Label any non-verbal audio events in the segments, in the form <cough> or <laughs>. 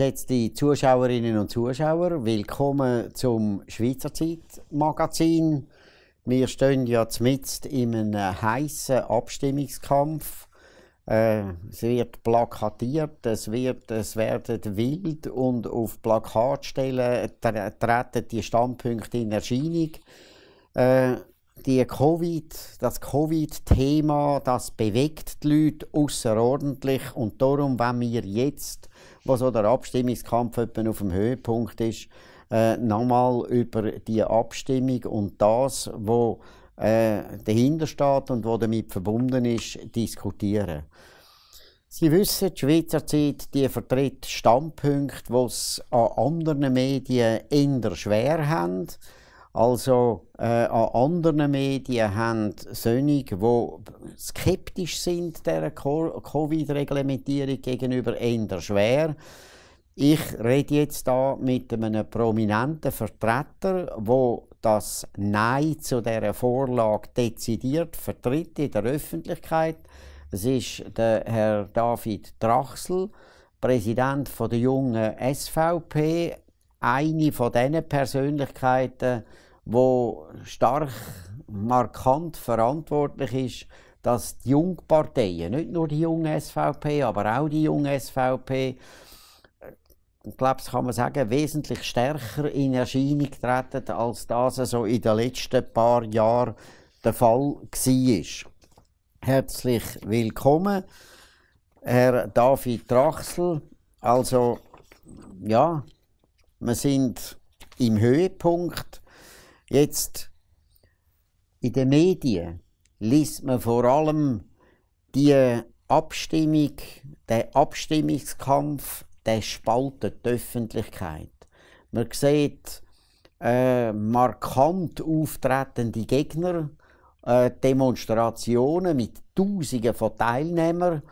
Geschätzte Zuschauerinnen und Zuschauer, willkommen zum Schweizer Zeitmagazin. Wir stehen ja mitten in einem heißen Abstimmungskampf. Äh, es wird plakatiert, es, wird, es werden wild und auf Plakatstellen treten die Standpunkte in Erscheinung. Äh, die COVID, das Covid-Thema, das bewegt die Leute außerordentlich und darum wenn wir jetzt wo so der Abstimmungskampf auf dem Höhepunkt ist, äh, nochmal über die Abstimmung und das, wo äh, dahinter steht und wo damit verbunden ist, diskutieren. Sie wissen, die Schweizer Zeit die vertritt Standpunkte, die es an anderen Medien eher schwer haben. Also äh, an anderen Medien haben Sönig, die skeptisch sind der Covid-Reglementierung gegenüber, eher schwer. Ich rede jetzt da mit einem prominenten Vertreter, wo das Nein zu dieser Vorlage dezidiert vertritt in der Öffentlichkeit. Es ist der Herr David Drachsel, Präsident von der jungen SVP, eine von diesen Persönlichkeiten, wo stark markant verantwortlich ist, dass die Jungparteien, nicht nur die junge SVP, aber auch die junge SVP, ich äh, glaube, das kann man sagen, wesentlich stärker in Erscheinung treten, als das so in den letzten paar Jahren der Fall war. Herzlich willkommen, Herr David Trachsel. Also, ja, wir sind im Höhepunkt. Jetzt in den Medien liest man vor allem die Abstimmung, der Abstimmungskampf, der spaltet die Öffentlichkeit. Man sieht äh, markant auftretende Gegner, äh, Demonstrationen mit Tausenden von Teilnehmern.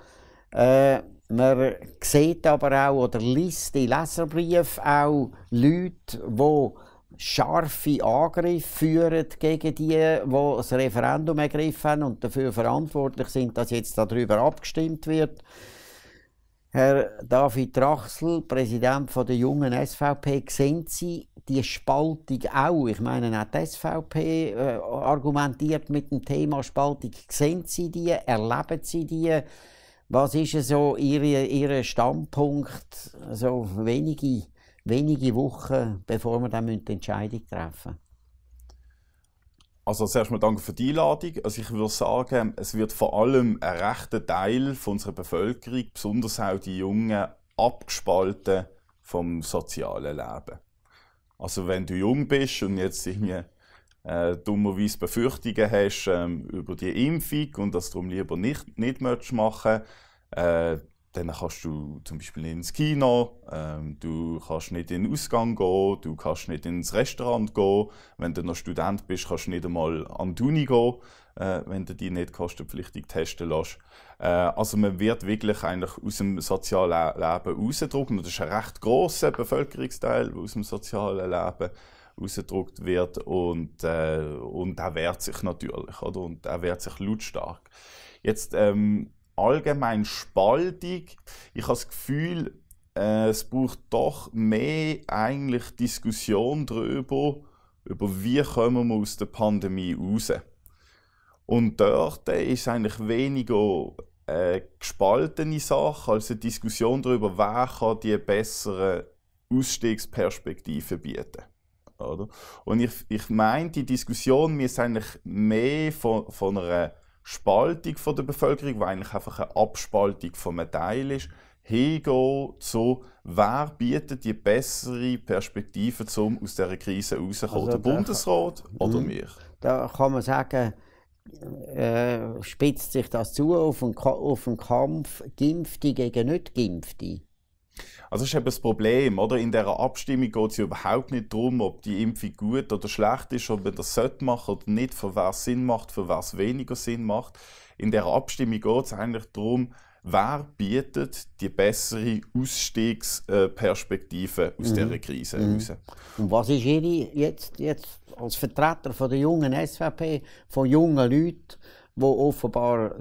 Äh, man sieht aber auch oder liest in Leserbriefen auch Leute, die scharfe Angriffe führen gegen die, die das Referendum ergriffen haben und dafür verantwortlich sind, dass jetzt darüber abgestimmt wird. Herr David Drachsel, Präsident der jungen SVP, sehen Sie die Spaltung auch? Ich meine, auch die SVP äh, argumentiert mit dem Thema Spaltung. Sehen Sie die? Erleben Sie die? Was ist so Ihr, Ihr Standpunkt, so wenige, wenige Wochen, bevor wir dann die Entscheidung treffen müssen? Also zuerst mal danke für die Einladung. Also ich würde sagen, es wird vor allem ein rechter Teil von unserer Bevölkerung, besonders auch die Jungen, abgespalten vom sozialen Leben. Also wenn du jung bist und jetzt irgendwie äh, dummerweise Befürchtungen hast ähm, über die Impfung und das darum lieber nicht, nicht machen äh, dann kannst du zum Beispiel nicht ins Kino, ähm, du kannst nicht in den Ausgang gehen, du kannst nicht ins Restaurant gehen. Wenn du noch Student bist, kannst du nicht einmal an die Uni gehen, äh, wenn du die nicht kostenpflichtig testen lässt. Äh, also man wird wirklich eigentlich aus dem sozialen Leben rausgedrückt. das ist ein recht grosser Bevölkerungsteil aus dem sozialen Leben rausgedruckt wird und, äh, und er wehrt sich natürlich, oder? Und er wehrt sich lautstark. Jetzt ähm, allgemein spaltig. Ich habe das Gefühl, äh, es braucht doch mehr eigentlich Diskussion darüber, über wie kommen wir aus der Pandemie raus. Und dort ist eigentlich weniger eine äh, gespaltene Sache als eine Diskussion darüber, wer kann die bessere Ausstiegsperspektive bieten kann. Oder? Und ich, ich meine, die Diskussion müsste eigentlich mehr von, von einer Spaltung von der Bevölkerung, die eigentlich einfach eine Abspaltung von einem Teil ist, hingehen zu, wer bietet die bessere Perspektive, um aus dieser Krise rauszukommen? Also, der Bundesrat kann, oder mhm. wir? Da kann man sagen, äh, spitzt sich das zu auf einen, Kampf Gimpfte gegen nicht gimpfte also das ist eben das Problem, oder? In dieser Abstimmung geht es ja überhaupt nicht darum, ob die Impfung gut oder schlecht ist, ob man das sollte machen oder nicht, für was Sinn macht, für was weniger Sinn macht. In dieser Abstimmung geht es eigentlich darum, wer bietet die bessere Ausstiegsperspektive aus mhm. dieser Krise mhm. Und was ist Ihre jetzt, jetzt als Vertreter von der jungen SVP, von jungen Leuten, wo offenbar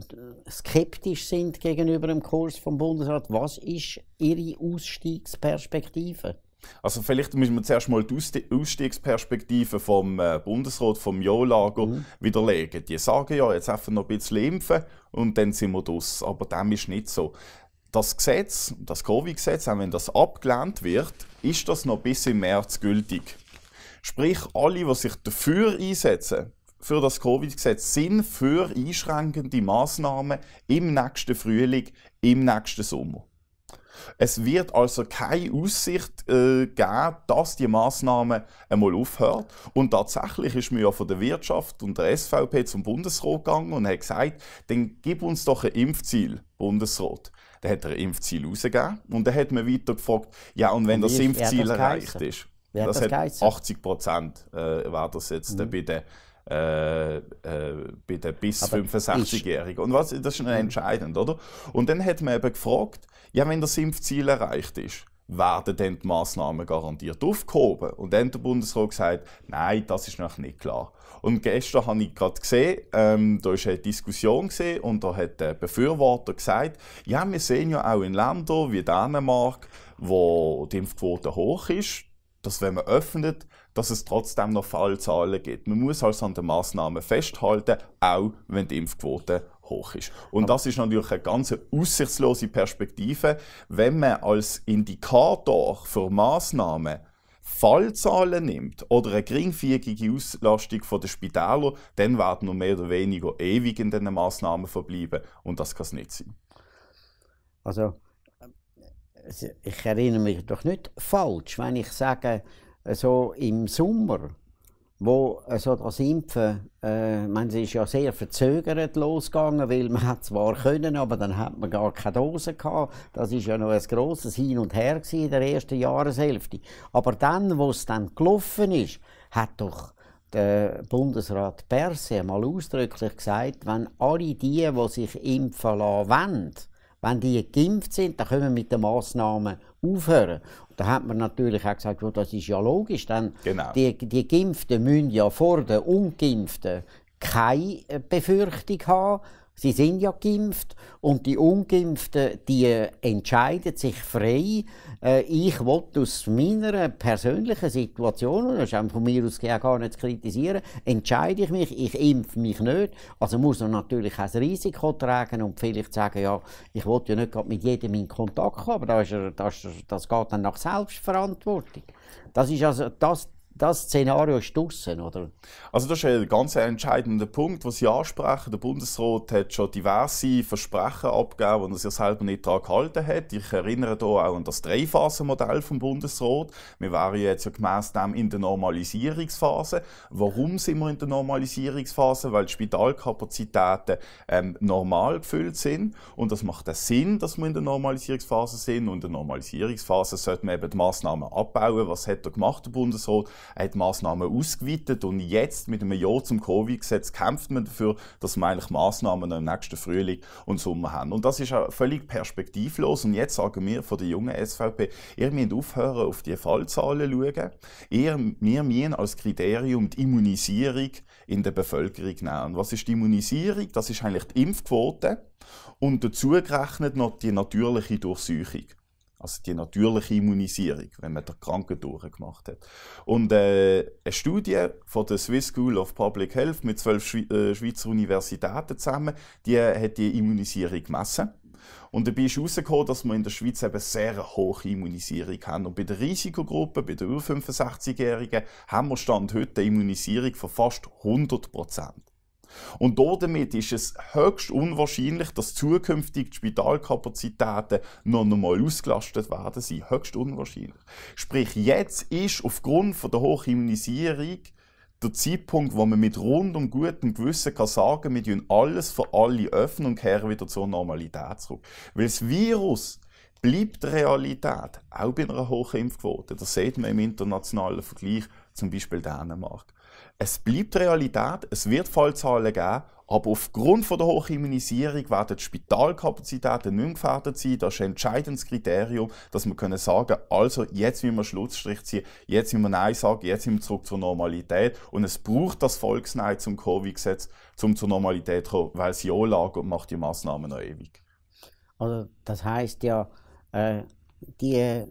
skeptisch sind gegenüber dem Kurs vom Bundesrat. Was ist Ihre Ausstiegsperspektive? Also vielleicht müssen wir zuerst mal die Ausstiegsperspektive vom äh, Bundesrat, vom Jo-Lager mhm. widerlegen. Die sagen ja, jetzt einfach noch ein bisschen impfen und dann sind wir draus. Aber dem ist nicht so. Das Gesetz, das Covid-Gesetz, auch wenn das abgelehnt wird, ist das noch bis im März gültig. Sprich, alle, die sich dafür einsetzen, für das Covid-Gesetz sind für einschränkende Maßnahmen im nächsten Frühling, im nächsten Sommer. Es wird also keine Aussicht äh, geben, dass die Maßnahme einmal aufhört. Und tatsächlich ist mir ja von der Wirtschaft und der SVP zum Bundesrat gegangen und hat gesagt, dann gib uns doch ein Impfziel, Bundesrat. Dann hat er ein Impfziel rausgegeben und dann hat man weiter gefragt, ja und wenn und das Impfziel erreicht ist. das, hat 80 Prozent äh, war das jetzt mhm. bei den äh, äh, bei den bis 65-Jährigen. Und was, das ist schon entscheidend, oder? Und dann hat man eben gefragt, ja, wenn das Impfziel erreicht ist, werden dann die Massnahmen garantiert aufgehoben? Und dann hat der Bundesrat gesagt, nein, das ist noch nicht klar. Und gestern habe ich gerade gesehen, ähm, da war eine Diskussion gewesen, und da hat der Befürworter gesagt, ja, wir sehen ja auch in Ländern wie Dänemark, wo die Impfquote hoch ist, dass wenn man öffnet, dass es trotzdem noch Fallzahlen gibt. Man muss also an den Massnahmen festhalten, auch wenn die Impfquote hoch ist. Und das ist natürlich eine ganz aussichtslose Perspektive, wenn man als Indikator für Massnahmen Fallzahlen nimmt oder eine geringfügige Auslastung der Spitäler, dann werden wir mehr oder weniger ewig in diesen Massnahmen verbleiben. Und das kann es nicht sein. Also, äh, ich erinnere mich doch nicht falsch, wenn ich sage, also im Sommer, wo also das Impfen, äh, man ist ja sehr verzögert losgegangen, weil man hat zwar können, aber dann hat man gar keine Dose gehabt. Das ist ja noch ein großes Hin und Her in der ersten Jahreshälfte. Aber dann, wo es dann gelaufen ist, hat doch der Bundesrat Perse mal ausdrücklich gesagt, wenn alle die, die sich impfen lassen wollen, wenn die geimpft sind, dann können wir mit den Massnahmen aufhören. Da hat man natürlich auch gesagt, das ist ja logisch, denn genau. die, die Geimpften müssen ja vor den Ungeimpften keine äh, Befürchtung haben Sie sind ja geimpft und die Ungeimpften, die äh, entscheiden sich frei. Äh, ich wollte aus meiner persönlichen Situation, und das ist von mir aus gar nicht zu kritisieren, entscheide ich mich, ich impfe mich nicht. Also muss man natürlich auch das Risiko tragen und vielleicht sagen, ja, ich wollte ja nicht mit jedem in Kontakt kommen, aber das, das, das geht dann nach Selbstverantwortung. Das ist also das, das Szenario ist oder? Also das ist ein ganz entscheidender Punkt, was Sie ansprechen. Der Bundesrat hat schon diverse Versprechen abgegeben, die er sich selber nicht daran gehalten hat. Ich erinnere hier auch an das Dreiphasenmodell vom Bundesrat. Wir wären jetzt ja gemäss dem in der Normalisierungsphase. Warum sind wir in der Normalisierungsphase? Weil die Spitalkapazitäten ähm, normal gefüllt sind und das macht auch Sinn, dass wir in der Normalisierungsphase sind. Und in der Normalisierungsphase sollte man eben die Massnahmen abbauen. Was hat er gemacht, der Bundesrat? hat die Massnahmen ausgeweitet und jetzt mit einem Ja zum Covid-Gesetz kämpft man dafür, dass wir eigentlich Massnahmen im nächsten Frühling und Sommer haben. Und das ist auch völlig perspektivlos und jetzt sagen wir von der jungen SVP, ihr müsst aufhören, auf die Fallzahlen zu schauen. Ihr, wir müssen als Kriterium die Immunisierung in der Bevölkerung nehmen. Und was ist die Immunisierung? Das ist eigentlich die Impfquote und dazu gerechnet noch die natürliche Durchsuchung. Also die natürliche Immunisierung, wenn man der Kranken durchgemacht hat. Und äh, eine Studie von der Swiss School of Public Health mit zwölf äh, Schweizer Universitäten zusammen, die äh, hat die Immunisierung gemessen. Und dabei ist herausgekommen, dass wir in der Schweiz eben sehr hohe Immunisierung haben. Und bei der Risikogruppe, bei den über 65-Jährigen, haben wir Stand heute eine Immunisierung von fast 100 Prozent. Und damit ist es höchst unwahrscheinlich, dass zukünftig die Spitalkapazitäten noch einmal ausgelastet werden sind. Höchst unwahrscheinlich. Sprich, jetzt ist aufgrund von der Hochimmunisierung der Zeitpunkt, wo man mit rundum gutem Gewissen kann sagen, wir tun alles für alle öffnen und kehren wieder zur Normalität zurück. Weil das Virus bleibt Realität, auch bei einer Hochimpfquote. Das sieht man im internationalen Vergleich, zum Beispiel Dänemark. Es bleibt Realität, es wird Fallzahlen geben, aber aufgrund von der Hochimmunisierung werden die Spitalkapazitäten nicht mehr gefährdet sein. Das ist ein entscheidendes Kriterium, dass wir können sagen also jetzt müssen wir Schlussstrich ziehen, jetzt müssen wir Nein sagen, jetzt sind wir zurück zur Normalität. Und es braucht das Volksnein zum Covid-Gesetz, um zur Normalität zu kommen, weil sie auch lag und macht die Massnahmen noch ewig. Also das heißt ja, äh, die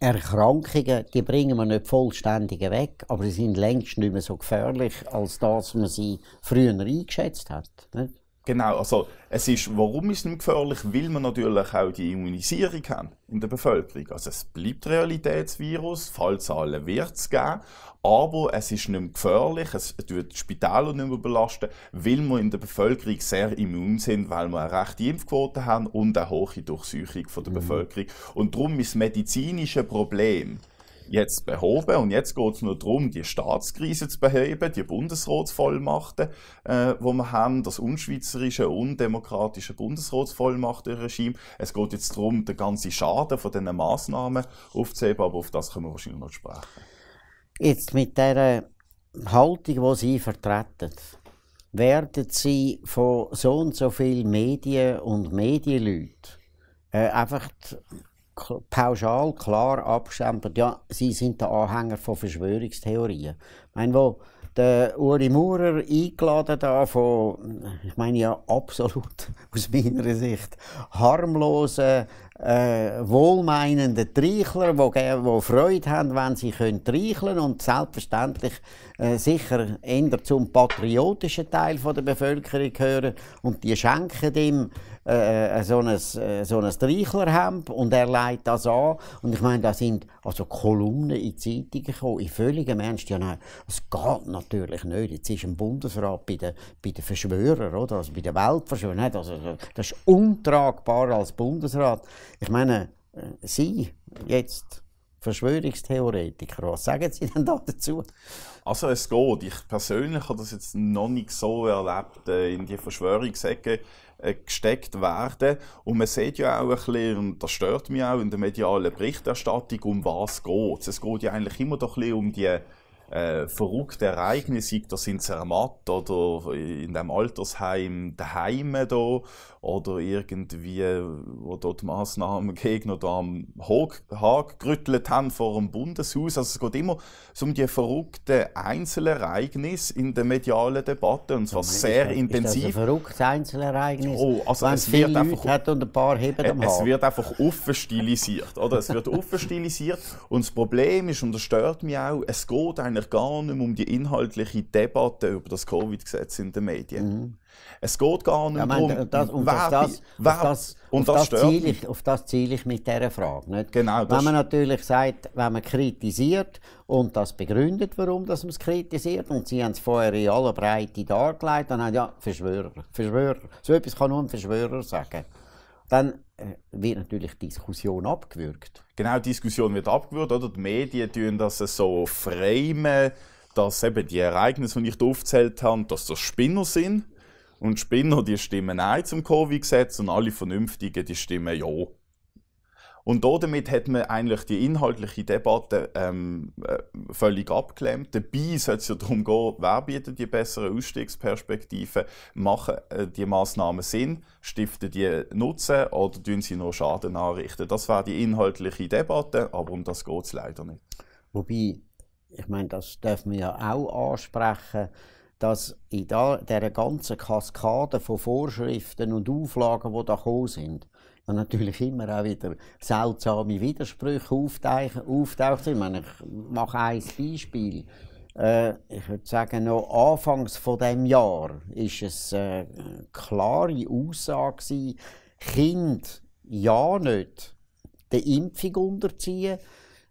Erkrankungen, die bringen wir nicht vollständig weg, aber sie sind längst nicht mehr so gefährlich, als dass man sie früher eingeschätzt hat. Nicht? Genau, also es ist, warum ist es nicht gefährlich? Weil wir natürlich auch die Immunisierung haben in der Bevölkerung. Also es bleibt Realitätsvirus, Fallzahlen wird es geben, aber es ist nicht mehr gefährlich, es tut die Spitäler nicht mehr belasten, weil wir in der Bevölkerung sehr immun sind, weil wir eine rechte Impfquote haben und eine hohe Durchsuchung der mhm. Bevölkerung. Und darum ist das medizinische Problem jetzt behoben und jetzt geht es nur darum, die Staatskrise zu beheben, die Bundesratsvollmachten, äh, wo wir haben, das unschweizerische, undemokratische Bundesratsvollmachtenregime. Es geht jetzt darum, den ganzen Schaden von diesen Massnahmen aufzuheben, aber auf das können wir wahrscheinlich noch sprechen. Jetzt mit dieser Haltung, die Sie vertreten, werden Sie von so und so vielen Medien und Medienleuten äh, einfach pauschal klar abgestempelt, ja, sie sind der Anhänger von Verschwörungstheorien. Ich meine, wo der Uri Maurer eingeladen da von, ich meine ja absolut <laughs> aus meiner Sicht, harmlosen, äh, wohlmeinenden Treichler, die, die Freude haben, wenn sie können treicheln und selbstverständlich äh, sicher eher zum patriotischen Teil von der Bevölkerung gehören und die schenken ihm äh, äh, so ein, äh, so ein Streichlerhemd und er leitet das an. Und ich meine, da sind also Kolumnen in Zeitungen gekommen, in völligem Ernst. Ja, nein, das geht natürlich nicht. Jetzt ist ein Bundesrat bei den, bei den Verschwörern, oder? Also bei den Weltverschwörern. Also, das ist untragbar als Bundesrat. Ich meine, Sie jetzt Verschwörungstheoretiker. Was sagen Sie denn da dazu? Also es geht. Ich persönlich habe das jetzt noch nicht so erlebt, äh, in die Verschwörungsecke äh, gesteckt werden. Und man sieht ja auch ein bisschen, und das stört mich auch in der medialen Berichterstattung, um was geht es. geht ja eigentlich immer doch ein bisschen um die äh, verrückten Ereignisse, sei das in Zermatt oder in dem Altersheim daheim da oder irgendwie, wo dort gegen oder am Haar gerüttelt haben vor dem Bundeshaus. Also es geht immer so um die verrückten Einzelereignisse in der medialen Debatte und zwar ja, sehr ist das, intensiv. Ist das ein verrücktes Einzelereignis? Oh, also es wird einfach, hat und ein paar heben äh, am Es wird einfach offenstilisiert, oder? Es wird offenstilisiert <laughs> und das Problem ist, und das stört mich auch, es geht eigentlich gar nicht mehr um die inhaltliche Debatte über das Covid-Gesetz in den Medien. Mhm es geht gar nicht ja, darum, und das, und wer, das, wer, das, und das, das ziele ich, auf das ziele ich mit dieser Frage. Nicht? Genau, wenn man natürlich sagt, wenn man kritisiert und das begründet, warum dass man es kritisiert, und Sie haben es vorher in aller Breite dargelegt, dann haben ja Verschwörer, Verschwörer. So etwas kann nur ein Verschwörer sagen. Dann äh, wird natürlich die Diskussion abgewürgt. Genau, die Diskussion wird abgewürgt, oder? Die Medien tun das so framen, dass eben die Ereignisse, die ich aufgezählt habe, dass das Spinner sind. Und Spinner, die stimmen Nein zum Covid-Gesetz und alle Vernünftigen, die stimmen Ja. Und damit hat man eigentlich die inhaltliche Debatte ähm, äh, völlig abgelähmt. Dabei soll es ja darum gehen, wer bietet die besseren Ausstiegsperspektiven, machen äh, die Massnahmen Sinn, stiften die Nutzen oder tun sie nur Schaden anrichten. Das war die inhaltliche Debatte, aber um das geht es leider nicht. Wobei, ich meine, das dürfen wir ja auch ansprechen dass in da, dieser ganzen Kaskade von Vorschriften und Auflagen, die da gekommen sind, und natürlich immer auch wieder seltsame Widersprüche auftauchen. auftauchen. Ich, meine, ich mache ein Beispiel. Äh, ich würde sagen, noch anfangs von dem Jahr war es eine äh, klare Aussage gewesen, Kind ja nicht der Impfung unterziehen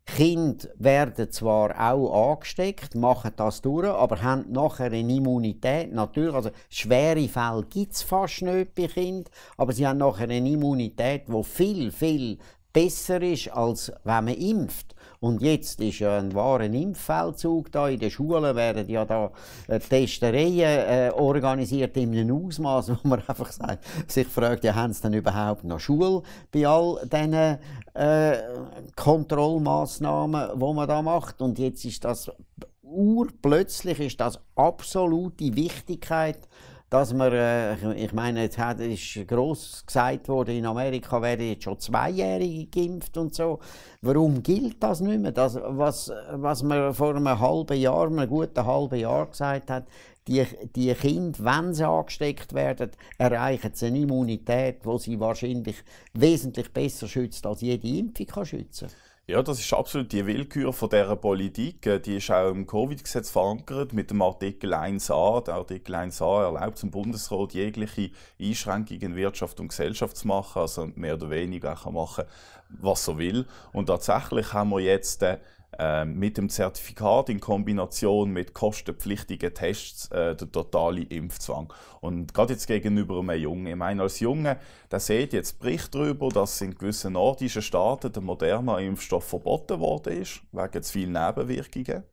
Kinder werden zwar auch angesteckt, machen das durch, aber haben nachher eine Immunität. Natürlich, also schwere Fälle gibt es fast nicht bei Kindern, aber sie haben nachher eine Immunität, die viel, viel besser ist, als wenn man impft. Und jetzt ist ja ein wahrer Impffeldzug da. In den Schulen werden ja da äh, Testereien äh, organisiert in einem Ausmaß, <laughs> wo man einfach sagt, sich fragt, ja, haben sie denn überhaupt noch Schule bei all diesen äh, Kontrollmaßnahmen, die man da macht? Und jetzt ist das urplötzlich ist das absolute Wichtigkeit dass man, äh, ich meine, jetzt ist gross gesagt worden, in Amerika werden jetzt schon Zweijährige geimpft und so. Warum gilt das nicht mehr? Das, was, was man vor einem halben Jahr, einem guten halben Jahr gesagt hat, die, die Kinder, wenn sie angesteckt werden, erreichen sie eine Immunität, die sie wahrscheinlich wesentlich besser schützt, als jede Impfung kann schützen kann. Ja, das ist absolut die Willkür von dieser Politik. Äh, die ist auch im Covid-Gesetz verankert mit dem Artikel 1a. Der Artikel 1a erlaubt dem Bundesrat jegliche Einschränkungen in Wirtschaft und Gesellschaft zu machen. Also mehr oder weniger kann machen, was er will. Und tatsächlich haben wir jetzt äh, ähm, mit dem Zertifikat in Kombination mit kostenpflichtigen Tests äh, der totale Impfzwang. Und gerade jetzt gegenüber einem Jungen. Ich meine, als Junge, der sieht jetzt Bericht darüber, dass in gewissen nordischen Staaten der moderne Impfstoff verboten worden ist, wegen zu vielen Nebenwirkungen.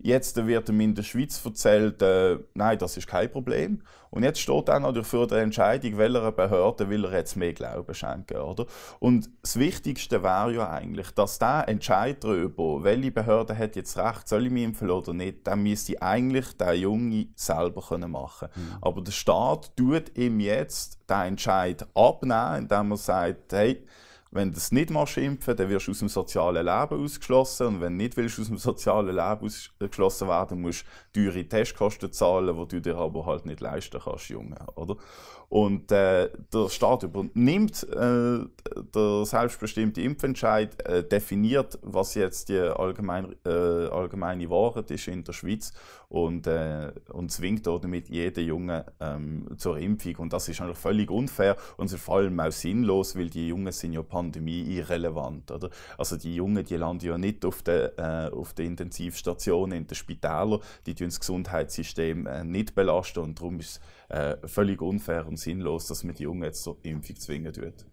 Jetzt wird ihm in der Schweiz erzählt, äh, nein, das ist kein Problem. Und jetzt steht auch noch für die Entscheidung, welcher Behörde will er jetzt mehr Glauben schenken. Oder? Und das Wichtigste wäre ja eigentlich, dass der Entscheid darüber, welche Behörde hat jetzt recht, soll ich mich impfen oder nicht, dann müsste eigentlich der Junge selber machen können. Mhm. Aber der Staat tut ihm jetzt den Entscheid abnehmen, indem er sagt, hey, wenn du es nicht schimpfen impfen, dann wirst du aus dem sozialen Leben ausgeschlossen. Und wenn du nicht willst, aus dem sozialen Leben ausgeschlossen werden, musst du teure Testkosten zahlen, die du dir aber halt nicht leisten kannst, Junge. Oder? Und äh, der Staat übernimmt äh, der selbstbestimmte Impfentscheid, äh, definiert, was jetzt die allgemein, äh, allgemeine Wahrheit ist in der Schweiz und, äh, und zwingt damit jeden Jungen ähm, zur Impfung. Und das ist natürlich völlig unfair und vor allem auch sinnlos, weil die Jungen sind ja pandemie-irrelevant. Oder? Also die Jungen, die landen ja nicht auf der, äh, auf der Intensivstation, in den Spitälern, die das Gesundheitssystem nicht belasten und darum ist äh, völlig unfair und sinnlos, dass man die Jungen jetzt zur Impfung zwingen tut.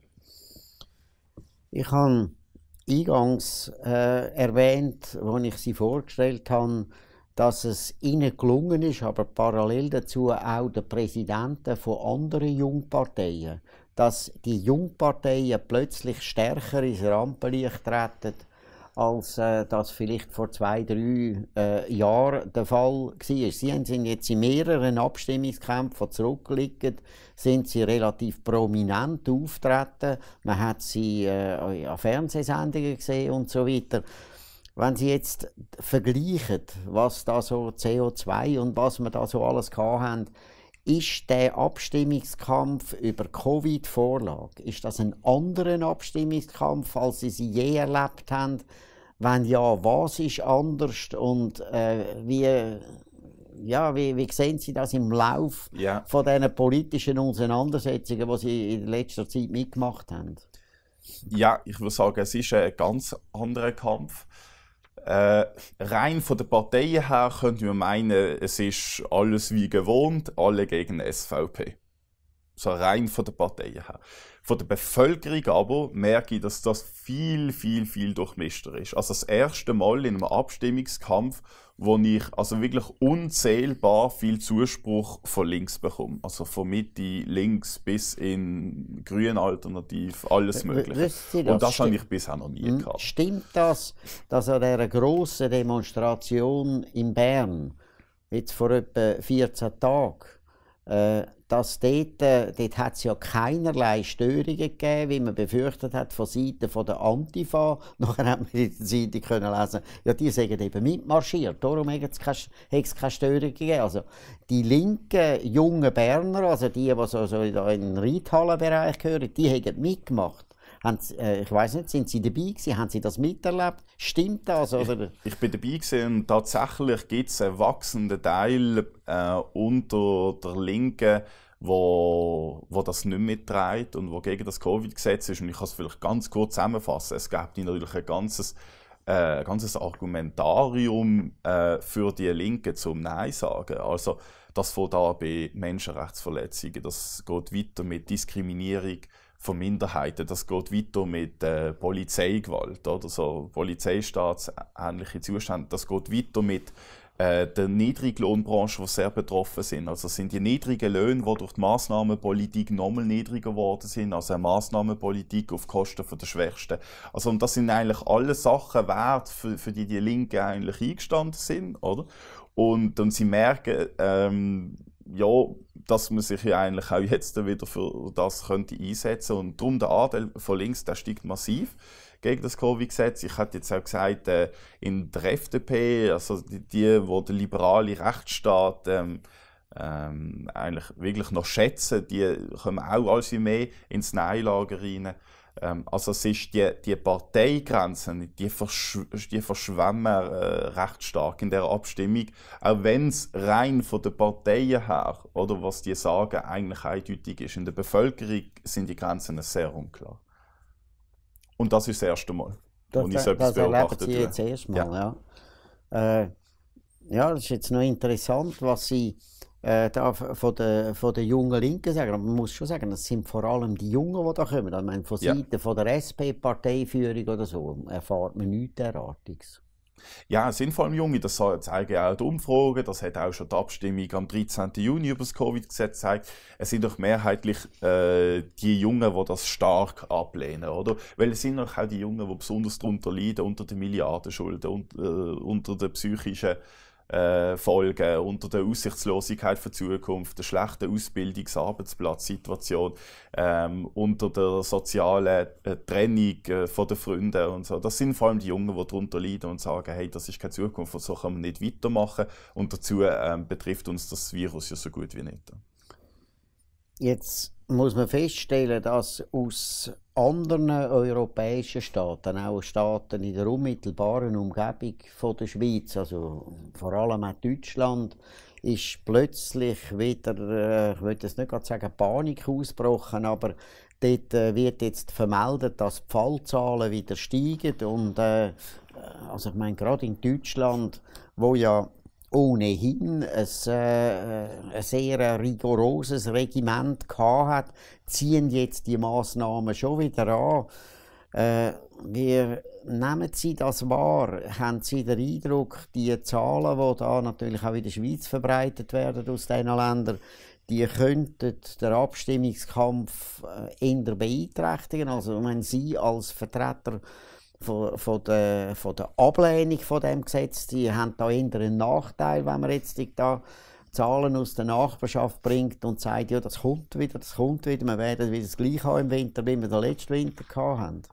Ich habe eingangs äh, erwähnt, als ich sie vorgestellt habe, dass es ihnen gelungen ist, aber parallel dazu auch den Präsidenten von anderen Jungparteien, dass die Jungparteien plötzlich stärker ins Rampenlicht treten als äh, das vielleicht vor zwei, drei äh, Jahren der Fall war. Sie sind jetzt in mehreren Abstimmungskämpfen zurückliegend, sind sie relativ prominent auftreten. Man hat sie äh, an Fernsehsendungen gesehen und so weiter. Wenn Sie jetzt vergleichen, was da so CO2 und was wir da so alles hatten, ist der Abstimmungskampf über Covid-Vorlage, ist das ein anderer Abstimmungskampf, als Sie sie je erlebt haben? Wenn ja, was ist anders und äh, wie, ja, wie, wie sehen Sie das im Lauf ja. von diesen politischen Auseinandersetzungen, die Sie in letzter Zeit mitgemacht haben? Ja, ich würde sagen, es ist ein ganz anderer Kampf. Äh, rein von den Parteien her könnte man meinen, es ist alles wie gewohnt, alle gegen SVP. So rein von den Parteien her. Von der Bevölkerung aber merke ich, dass das viel, viel, viel durchmischter ist. Also das erste Mal in einem Abstimmungskampf, wo ich also wirklich unzählbar viel Zuspruch von links bekomme. Also von Mitte links bis in Grün Alternativ, alles Mögliche. Sie, das Und das habe ich bisher noch nie hm? gehabt. Stimmt das, dass an dieser grossen Demonstration in Bern, jetzt vor etwa 14 Tagen, äh, dass dort, äh, dort hat es ja keinerlei Störungen gegeben, wie man befürchtet hat von Seiten der Antifa. <laughs> Nachher hat man in der Zeitung können lesen, ja, die sind eben mitmarschiert, darum hat es keine, keine Störungen gegeben. Also, die linken äh, jungen Berner, also die, die so, so in den Reithallenbereich gehören, die haben mitgemacht. Haben Sie, äh, ich weiß nicht, sind Sie dabei gewesen? Haben Sie das miterlebt? Stimmt das? Oder? Ich, ich bin dabei gewesen und tatsächlich gibt es einen wachsenden Teil äh, unter der Linken, wo, wo das nicht mitträgt und wo gegen das Covid-Gesetz ist. Und ich kann es vielleicht ganz kurz zusammenfassen. Es gibt natürlich ein ganzes, äh, ganzes Argumentarium äh, für die Linken zum Nein sagen. Also das von da bei Menschenrechtsverletzungen, das geht weiter mit Diskriminierung von Minderheiten. Das geht weiter mit äh, Polizeigewalt oder so polizeistaatsähnliche Zustände. Das geht weiter mit äh, der Niedriglohnbranche, die sehr betroffen sind. Also sind die niedrigen Löhne, die durch die Massnahmenpolitik nochmal niedriger geworden sind, also eine Massnahmenpolitik auf Kosten der Schwächsten. Also und das sind eigentlich alle Sachen wert, für, für die die Linken eigentlich eingestanden sind, oder? Und, und sie merken, ähm, ja, dass man sich ja eigentlich auch jetzt wieder für das könnte einsetzen und darum der Anteil von links der steigt massiv gegen das Covid-Gesetz. Ich hatte jetzt auch gesagt, äh, in der FDP, also die, die wo der liberale Rechtsstaat ähm, ähm, eigentlich wirklich noch schätzen, die kommen auch alles mehr ins Neilager lager rein. Ähm, also es ist die, die Parteigrenzen, die, versch die verschwemmen äh, recht stark in der Abstimmung, auch wenn es rein von den Parteien her, oder was die sagen, eigentlich eindeutig ist. In der Bevölkerung sind die Grenzen sehr unklar. Und das ist das erste Mal, das, wo ich so etwas das beobachtet habe. jetzt erstmal, ja. Ja. Äh, ja, das ist jetzt noch interessant, was Sie äh, da von der, von der jungen Linken sagen. man muss schon sagen, es sind vor allem die Jungen, die da kommen. Also, meine, von ja. Seiten von der SP-Parteiführung oder so erfahrt man nichts derartiges. Ja, es sind vor allem Junge, das zeigen auch die Umfragen, das hat auch schon die Abstimmung am 13. Juni über das Covid-Gesetz gezeigt. Es sind doch mehrheitlich äh, die Jungen, die das stark ablehnen, oder? Weil es sind doch auch die Jungen, die besonders darunter leiden, unter den Milliardenschulden, und, äh, unter den psychischen äh, Folgen unter der Aussichtslosigkeit für die Zukunft, der schlechten Ausbildungs- Arbeitsplatzsituation, ähm, unter der sozialen äh, Trennung äh, von den Freunden und so. Das sind vor allem die Jungen, die darunter leiden und sagen, hey, das ist keine Zukunft, und so kann man nicht weitermachen. Und dazu ähm, betrifft uns das Virus ja so gut wie nicht. Jetzt muss man feststellen, dass aus anderen europäischen Staaten, auch Staaten in der unmittelbaren Umgebung von der Schweiz, also vor allem auch Deutschland, ist plötzlich wieder, äh, ich will jetzt nicht gerade sagen Panik ausgebrochen, aber dort äh, wird jetzt vermeldet, dass die Fallzahlen wieder steigen und äh, also ich meine gerade in Deutschland, wo ja ohnehin ein, äh, ein sehr rigoroses Regiment hat, ziehen jetzt die Maßnahmen schon wieder an. Äh, wir nehmen Sie das wahr? Haben Sie den Eindruck, die Zahlen, die da natürlich auch in der Schweiz verbreitet werden aus diesen Ländern, die könnten den Abstimmungskampf äh, eher beeinträchtigen? Also wenn Sie als Vertreter von, von, der, von der Ablehnung von dem Gesetz. Die haben da eher einen Nachteil, wenn man jetzt da Zahlen aus der Nachbarschaft bringt und sagt, ja, das kommt wieder, das kommt wieder, wir werden wieder das Gleiche haben im Winter, wie wir den letzten Winter hatten.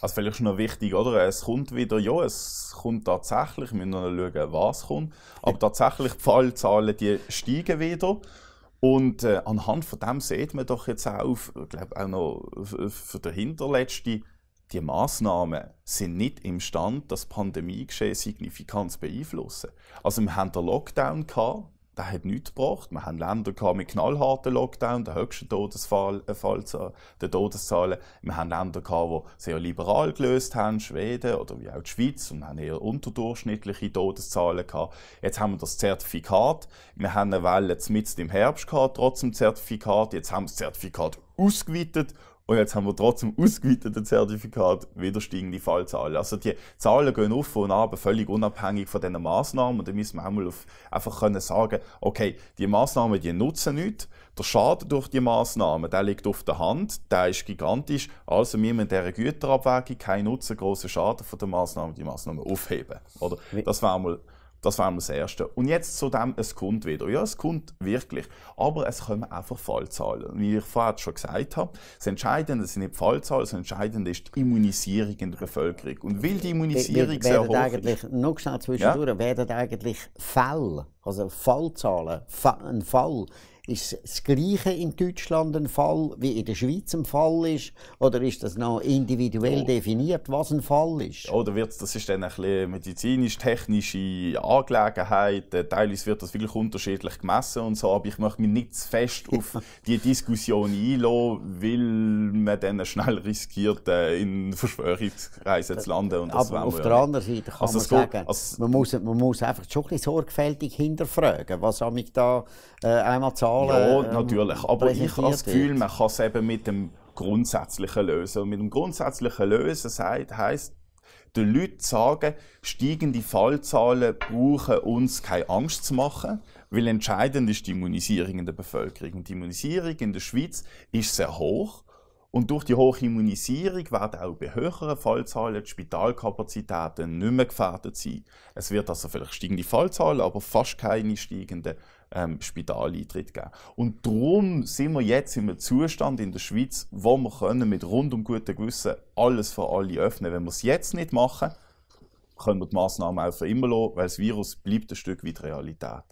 Also vielleicht ist noch wichtig, oder? Es kommt wieder, ja, es kommt tatsächlich, wir müssen noch schauen, was kommt, aber tatsächlich die Fallzahlen, die steigen wieder. Und äh, anhand von dem sieht man doch jetzt auch, ich glaube auch noch äh, für den hinterletzten die Massnahmen sind nicht imstand, das Pandemiegeschehen signifikant zu beeinflussen. Also wir haben den Lockdown gehabt, der hat nichts gebracht. Wir haben Länder gehabt mit knallharten Lockdown, der höchsten Todesfall, äh, der Todeszahlen. Wir haben Länder gehabt, die sehr liberal gelöst haben, Schweden oder wie auch die Schweiz, und haben eher unterdurchschnittliche Todeszahlen gehabt. Jetzt haben wir das Zertifikat. Wir haben eine Welle mitten im Herbst gehabt, trotz dem Zertifikat. Jetzt haben wir das Zertifikat ausgeweitet und jetzt haben wir trotzdem ausgeweitete Zertifikat wieder steigende Fallzahlen. Also die Zahlen gehen auf und ab, völlig unabhängig von diesen Massnahmen. Und da müssen wir einmal einfach können sagen, okay, die Massnahmen, die nutzen nichts. Der Schaden durch die Massnahmen, der liegt auf der Hand, der ist gigantisch. Also wir müssen dieser Güterabwägung keinen Nutzen, grossen Schaden von den Massnahmen, die Massnahmen aufheben. Oder? Das wäre mal das war das Erste. Und jetzt zu dem, es kommt wieder. Ja, es kommt wirklich. Aber es kommen einfach Fallzahlen. Wie ich vorher schon gesagt habe, das Entscheidende sind nicht die Fallzahlen, das Entscheidende ist die Immunisierung in der Bevölkerung. Und weil die Immunisierung sehr hoch eigentlich, ist... Noch schnell zwischendurch, ja? werden eigentlich Fälle, also Fallzahlen, ein Fall ist das Gleiche in Deutschland ein Fall, wie in der Schweiz ein Fall ist? Oder ist das noch individuell oh. definiert, was ein Fall ist? Oder wird das ist dann eine medizinisch-technische Angelegenheit? Teilweise wird das wirklich unterschiedlich gemessen und so, aber ich möchte mich nicht zu fest auf <laughs> die Diskussion einlassen, weil man dann schnell riskiert, äh, in Verschwörungskreisen zu landen. aber auf der anderen Seite kann also man sagen, also man, muss, man muss einfach schon ein bisschen sorgfältig hinterfragen, was da äh, einmal zahlt Zahlen. Ja, ähm, natürlich. Aber ich habe das Gefühl, man kann es eben mit dem grundsätzlichen lösen. Und mit dem grundsätzlichen lösen heisst, den Leuten sagen, steigende Fallzahlen brauchen uns keine Angst zu machen, weil entscheidend ist die Immunisierung in der Bevölkerung. Und die Immunisierung in der Schweiz ist sehr hoch. Und durch die hohe Immunisierung werden auch bei höheren Fallzahlen die Spitalkapazitäten nicht mehr gefährdet sein. Es wird also vielleicht steigende Fallzahlen, aber fast keine steigenden ähm, Spitaleintritt geben. Und darum sind wir jetzt in einem Zustand in der Schweiz, wo wir können mit rundum gutem Gewissen alles für alle öffnen Wenn wir es jetzt nicht machen, können wir die Massnahmen auch für immer lassen, weil das Virus bleibt ein Stück weit Realität.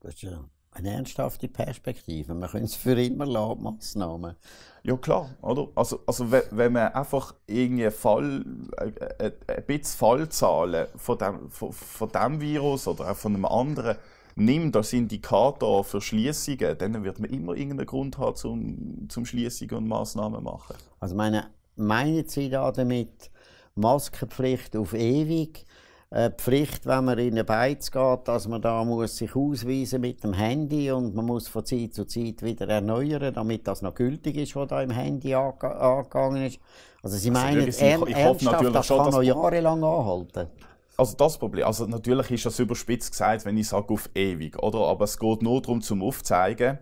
Das ist ja eine ernsthafte Perspektive. Wir können es für immer lassen, Massnahmen. Ja klar, oder? Also, also wenn man einfach irgendwie Fall, äh, äh, ein bisschen Fallzahlen von dem, von, von dem Virus oder auch von einem anderen nimm das Indikator für Schließungen, dann wird man immer irgendeinen Grund haben, zum, zum Schließungen und Massnahmen zu machen. Also meine, meine Ziele damit, Maskenpflicht auf ewig, äh, Pflicht, wenn man in eine Beiz geht, dass man da muss sich ausweisen mit dem Handy und man muss von Zeit zu Zeit wieder erneuern, damit das noch gültig ist, was da im Handy angegangen ist. Also Sie also meinen, ich, ich ernsthaft, das kann noch jahrelang anhalten? also das Problem, also natürlich ist das überspitzt gesagt, wenn ich sage auf ewig, oder? Aber es geht nur darum, zum aufzeigen.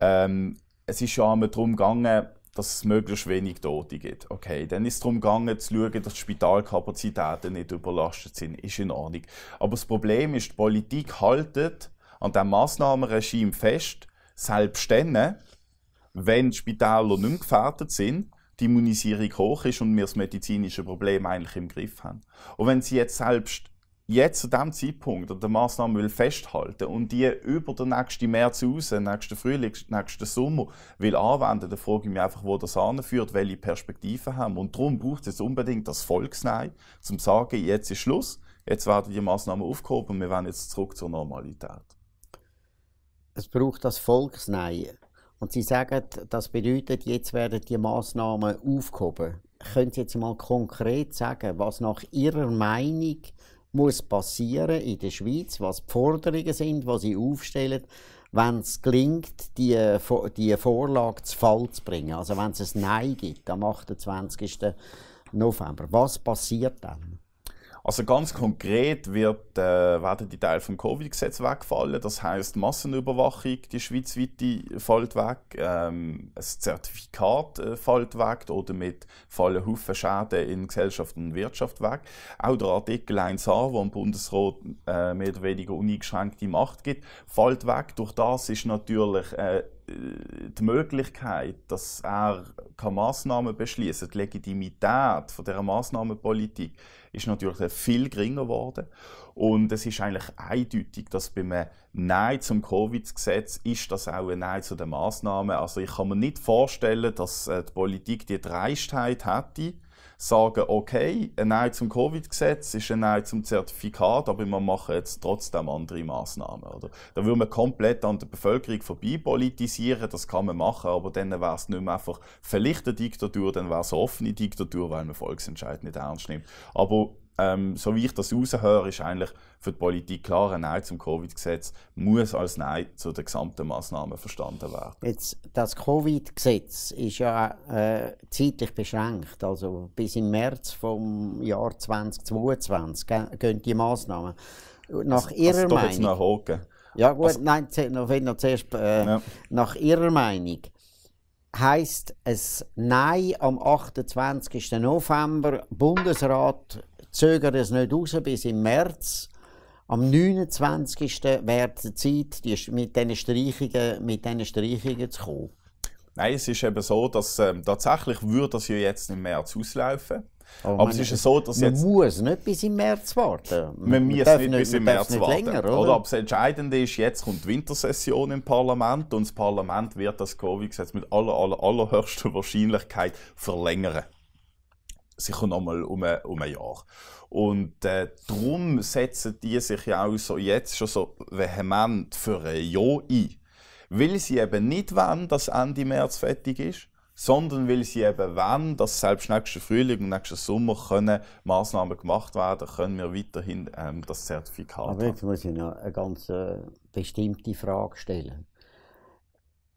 Ähm, es ist ja einmal darum gegangen, dass es möglichst wenig Tote gibt. Okay, dann ist es darum gegangen, zu schauen, dass die Spitalkapazitäten nicht überlastet sind. Ist in Ordnung. Aber das Problem ist, die Politik haltet an diesem Massnahmenregime fest, selbst dann, wenn die Spitäler nicht gefährdet sind, die Immunisierung hoch ist und wir das medizinische Problem eigentlich im Griff haben. Und wenn Sie jetzt selbst jetzt zu diesem Zeitpunkt an der Massnahme will festhalten und die über den nächsten März raus, nächsten Frühling, nächsten Sommer will anwenden, dann frage ich mich einfach, wo das anführt, welche Perspektiven haben. Und darum braucht es unbedingt das Volksnein, zum zu sagen, jetzt ist Schluss, jetzt werden die Massnahmen aufgehoben und wir wollen jetzt zurück zur Normalität. Es braucht das Volksnein und Sie sagen, das bedeutet, jetzt werden die Massnahmen aufgehoben. Können Sie jetzt mal konkret sagen, was nach Ihrer Meinung muss passieren in der Schweiz, was die Forderungen sind, was Sie aufstellen, wenn es gelingt, die, die Vorlage zu Fall zu bringen? Also wenn es ein Nein gibt am 28. November. Was passiert dann? Also ganz konkret wird, äh, werden die Teile vom Covid-Gesetz wegfallen. Das heißt Massenüberwachung, die schweizweite fällt weg, ähm, ein Zertifikat äh, fällt weg oder mit fallen Haufen Schäden in Gesellschaft und Wirtschaft weg. Auch der Artikel 1a, wo dem Bundesrat äh, mehr oder weniger uneingeschränkte Macht gibt, fällt weg. Durch das ist natürlich äh, äh, die Möglichkeit, dass er Massnahmen beschließen kann, die Legitimität dieser Massnahmenpolitik, ist natürlich viel geringer geworden. Und es ist eigentlich eindeutig, dass bei einem Nein zum Covid-Gesetz ist das auch ein Nein zu den Massnahmen. Also ich kann mir nicht vorstellen, dass äh, die Politik die Dreistheit hätte, sagen, okay, ein Nein zum Covid-Gesetz ist ein Nein zum Zertifikat, aber wir machen jetzt trotzdem andere Massnahmen. Oder? Da würde man komplett an der Bevölkerung vorbei politisieren, das kann man machen, aber dann wäre es nicht mehr einfach vielleicht eine Diktatur, dann wäre es eine offene Diktatur, weil man Volksentscheid nicht ernst nimmt. Aber ähm, so wie ich das raushöre, ist eigentlich für die Politik klar, ein Nein zum Covid-Gesetz muss als Nein zu den gesamten Massnahmen verstanden werden. Jetzt, das Covid-Gesetz ist ja äh, zeitlich beschränkt. Also bis im März vom Jahr 2022 gehen die Massnahmen. Nach das, Ihrer das Meinung. Jetzt noch Ja gut, also, nein, noch zuerst äh, ja. nach Ihrer Meinung heißt es Nein am 28. November Bundesrat zögere es nicht raus bis im März. Am 29. wäre die Zeit, die mit diesen Streichungen, mit diesen Streichungen zu kommen. Nein, es ist eben so, dass ähm, tatsächlich würde das ja jetzt im März auslaufen. Oh, aber es ist ja so, dass man jetzt... Man muss nicht bis im März warten. Man, man muss nicht, bis im März warten. Länger, oder? oder? Aber das Entscheidende ist, jetzt kommt die Wintersession im Parlament und das Parlament wird das Covid-Gesetz mit aller, aller, allerhöchster Wahrscheinlichkeit verlängern sicher nochmal um, ein, um ein Jahr. Und äh, darum setzen die sich ja auch so jetzt schon so vehement für ein Jahr ein. Weil sie eben nicht wollen, dass Ende März fertig ist, sondern weil sie eben wollen, dass selbst nächsten Frühling und nächsten Sommer können Massnahmen gemacht werden können wir weiterhin ähm, das Zertifikat Aber jetzt muss ich noch eine ganz äh, bestimmte Frage stellen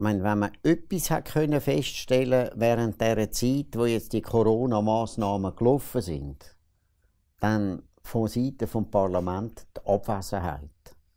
meine, wenn man etwas hat können feststellen während der Zeit, wo jetzt die Corona-Maßnahmen gelaufen sind, dann von Seiten vom Parlament die Abwesenheit.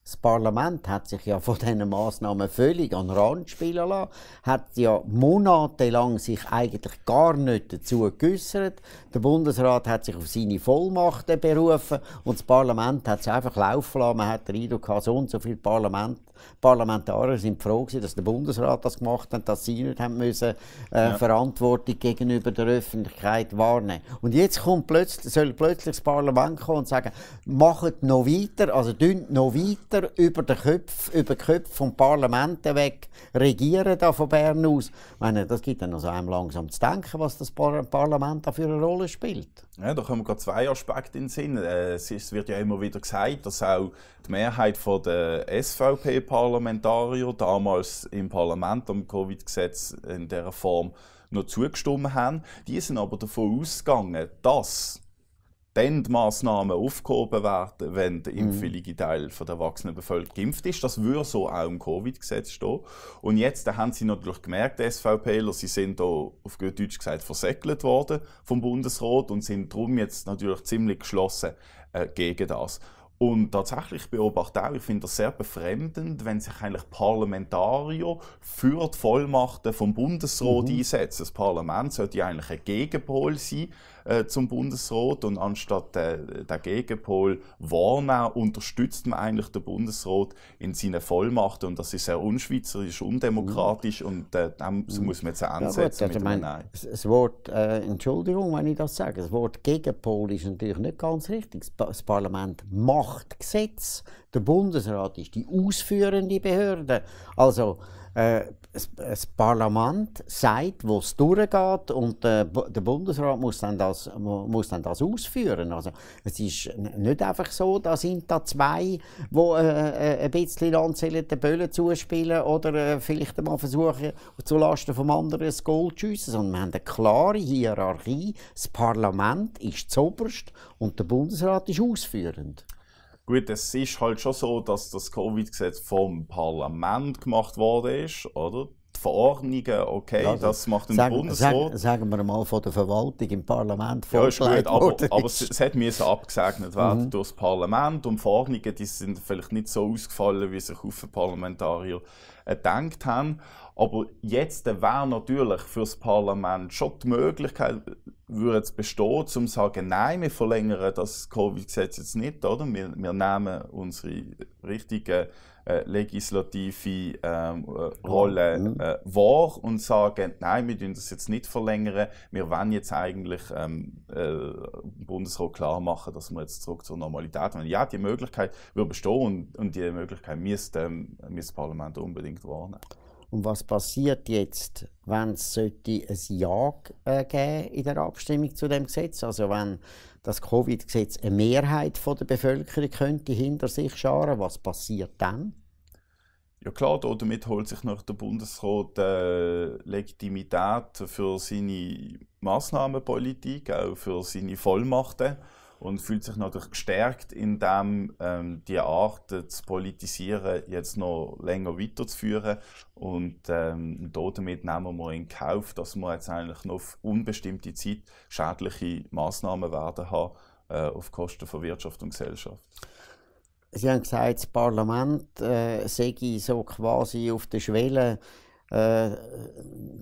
Das Parlament hat sich ja von diesen Maßnahmen völlig an den Rand spielen lassen, hat ja monatelang sich eigentlich gar nicht dazu geäußert, der Bundesrat hat sich auf seine Vollmachten berufen und das Parlament hat es einfach laufen lassen. Man hat den Eindruck gehabt, so und so viele Parlament, Parlamentarier sind froh gewesen, dass der Bundesrat das gemacht hat, dass sie nicht haben müssen, äh, ja. Verantwortung gegenüber der Öffentlichkeit wahrnehmen. Und jetzt kommt plötzlich, soll plötzlich das Parlament kommen und sagen, macht noch weiter, also dünnt noch weiter über den Köpf, über den Köpf vom Parlament weg, regieren da von Bern aus. Ich meine, das gibt dann so einem langsam zu denken, was das Parlament da für eine Rolle Rolle spielt. Ja, da kommen gerade zwei Aspekte in den Sinn. Äh, es wird ja immer wieder gesagt, dass auch die Mehrheit der SVP-Parlamentarier damals im Parlament am Covid-Gesetz in dieser Form noch zugestimmt haben. Die sind aber davon ausgegangen, dass dann die Massnahmen aufgehoben werden, wenn der mhm. impfwillige Teil von der erwachsenen Bevölkerung geimpft ist. Das würde so auch im Covid-Gesetz stehen. Und jetzt da haben sie natürlich gemerkt, die SVPler, sie sind da auf gut Deutsch gesagt versäckelt worden vom Bundesrat und sind darum jetzt natürlich ziemlich geschlossen äh, gegen das. Und tatsächlich beobachte auch, ich finde das sehr befremdend, wenn sich eigentlich Parlamentarier für die Vollmachten vom Bundesrat mhm. einsetzen. Das Parlament sollte eigentlich ein Gegenpol sein äh, zum Bundesrat und anstatt äh, der Gegenpol Warnau unterstützt man eigentlich den Bundesrat in seiner Vollmacht und das ist sehr unschweizerisch, undemokratisch mhm. und äh, dem mhm. muss man jetzt auch ansetzen. Ja, gut, also Nein. Das Wort, äh, Entschuldigung, wenn ich das sage, das Wort Gegenpol ist natürlich nicht ganz richtig. Das Parlament macht Gesetz, der Bundesrat ist die ausführende Behörde. Also das äh, Parlament sagt, wo es durchgeht und äh, der Bundesrat muss dann, das, muss dann das ausführen. Also, es ist nicht einfach so, da sind da zwei, die äh, äh, ein bisschen anzählen, den Böllen zuspielen oder äh, vielleicht mal versuchen, zulasten des anderen ein Goal zu schiessen, sondern wir haben eine klare Hierarchie. Das Parlament ist zoberst und der Bundesrat ist ausführend. Gut, es ist halt schon so, dass das Covid-Gesetz vom Parlament gemacht worden ist, oder? Die Verordnungen, okay, also, das macht ein sagen, Bundesrat. Sagen, sagen wir mal von der Verwaltung im Parlament Ja, ist gut, aber, aber es, es hat müssen abgesegnet werden mhm. durch das Parlament und Verordnungen, die sind vielleicht nicht so ausgefallen, wie sich viele Parlamentarier äh, gedacht haben. Aber jetzt wäre natürlich für das Parlament schon die Möglichkeit würde es bestehen, um zu sagen, nein, wir verlängern das Covid-Gesetz jetzt nicht, oder? Wir, wir nehmen unsere richtige äh, legislative ähm, äh, Rolle äh, wahr und sagen, nein, wir dürfen das jetzt nicht verlängern. Wir wollen jetzt eigentlich ähm, äh, Bundesrat klar machen, dass wir jetzt zurück zur Normalität wollen. Ja, die Möglichkeit würde bestehen und, und die Möglichkeit müsste, ähm, müsste das Parlament unbedingt wahrnehmen. Und was passiert jetzt, wenn es ein Ja äh, geben in der Abstimmung zu dem Gesetz? Also wenn das Covid-Gesetz eine Mehrheit der Bevölkerung könnte hinter sich scharen, was passiert dann? Ja klar, damit holt sich nach der Bundesrat äh, Legitimität für seine Massnahmenpolitik, auch für seine Vollmachten und fühlt sich natürlich gestärkt, indem ähm, die Art zu politisieren jetzt noch länger weiterzuführen. Und ähm, damit nehmen wir in Kauf, dass wir jetzt eigentlich noch auf unbestimmte Zeit schädliche Massnahmen werden haben äh, auf Kosten von Wirtschaft und Gesellschaft. Sie haben gesagt, das Parlament äh, sei so quasi auf der Schwelle, äh,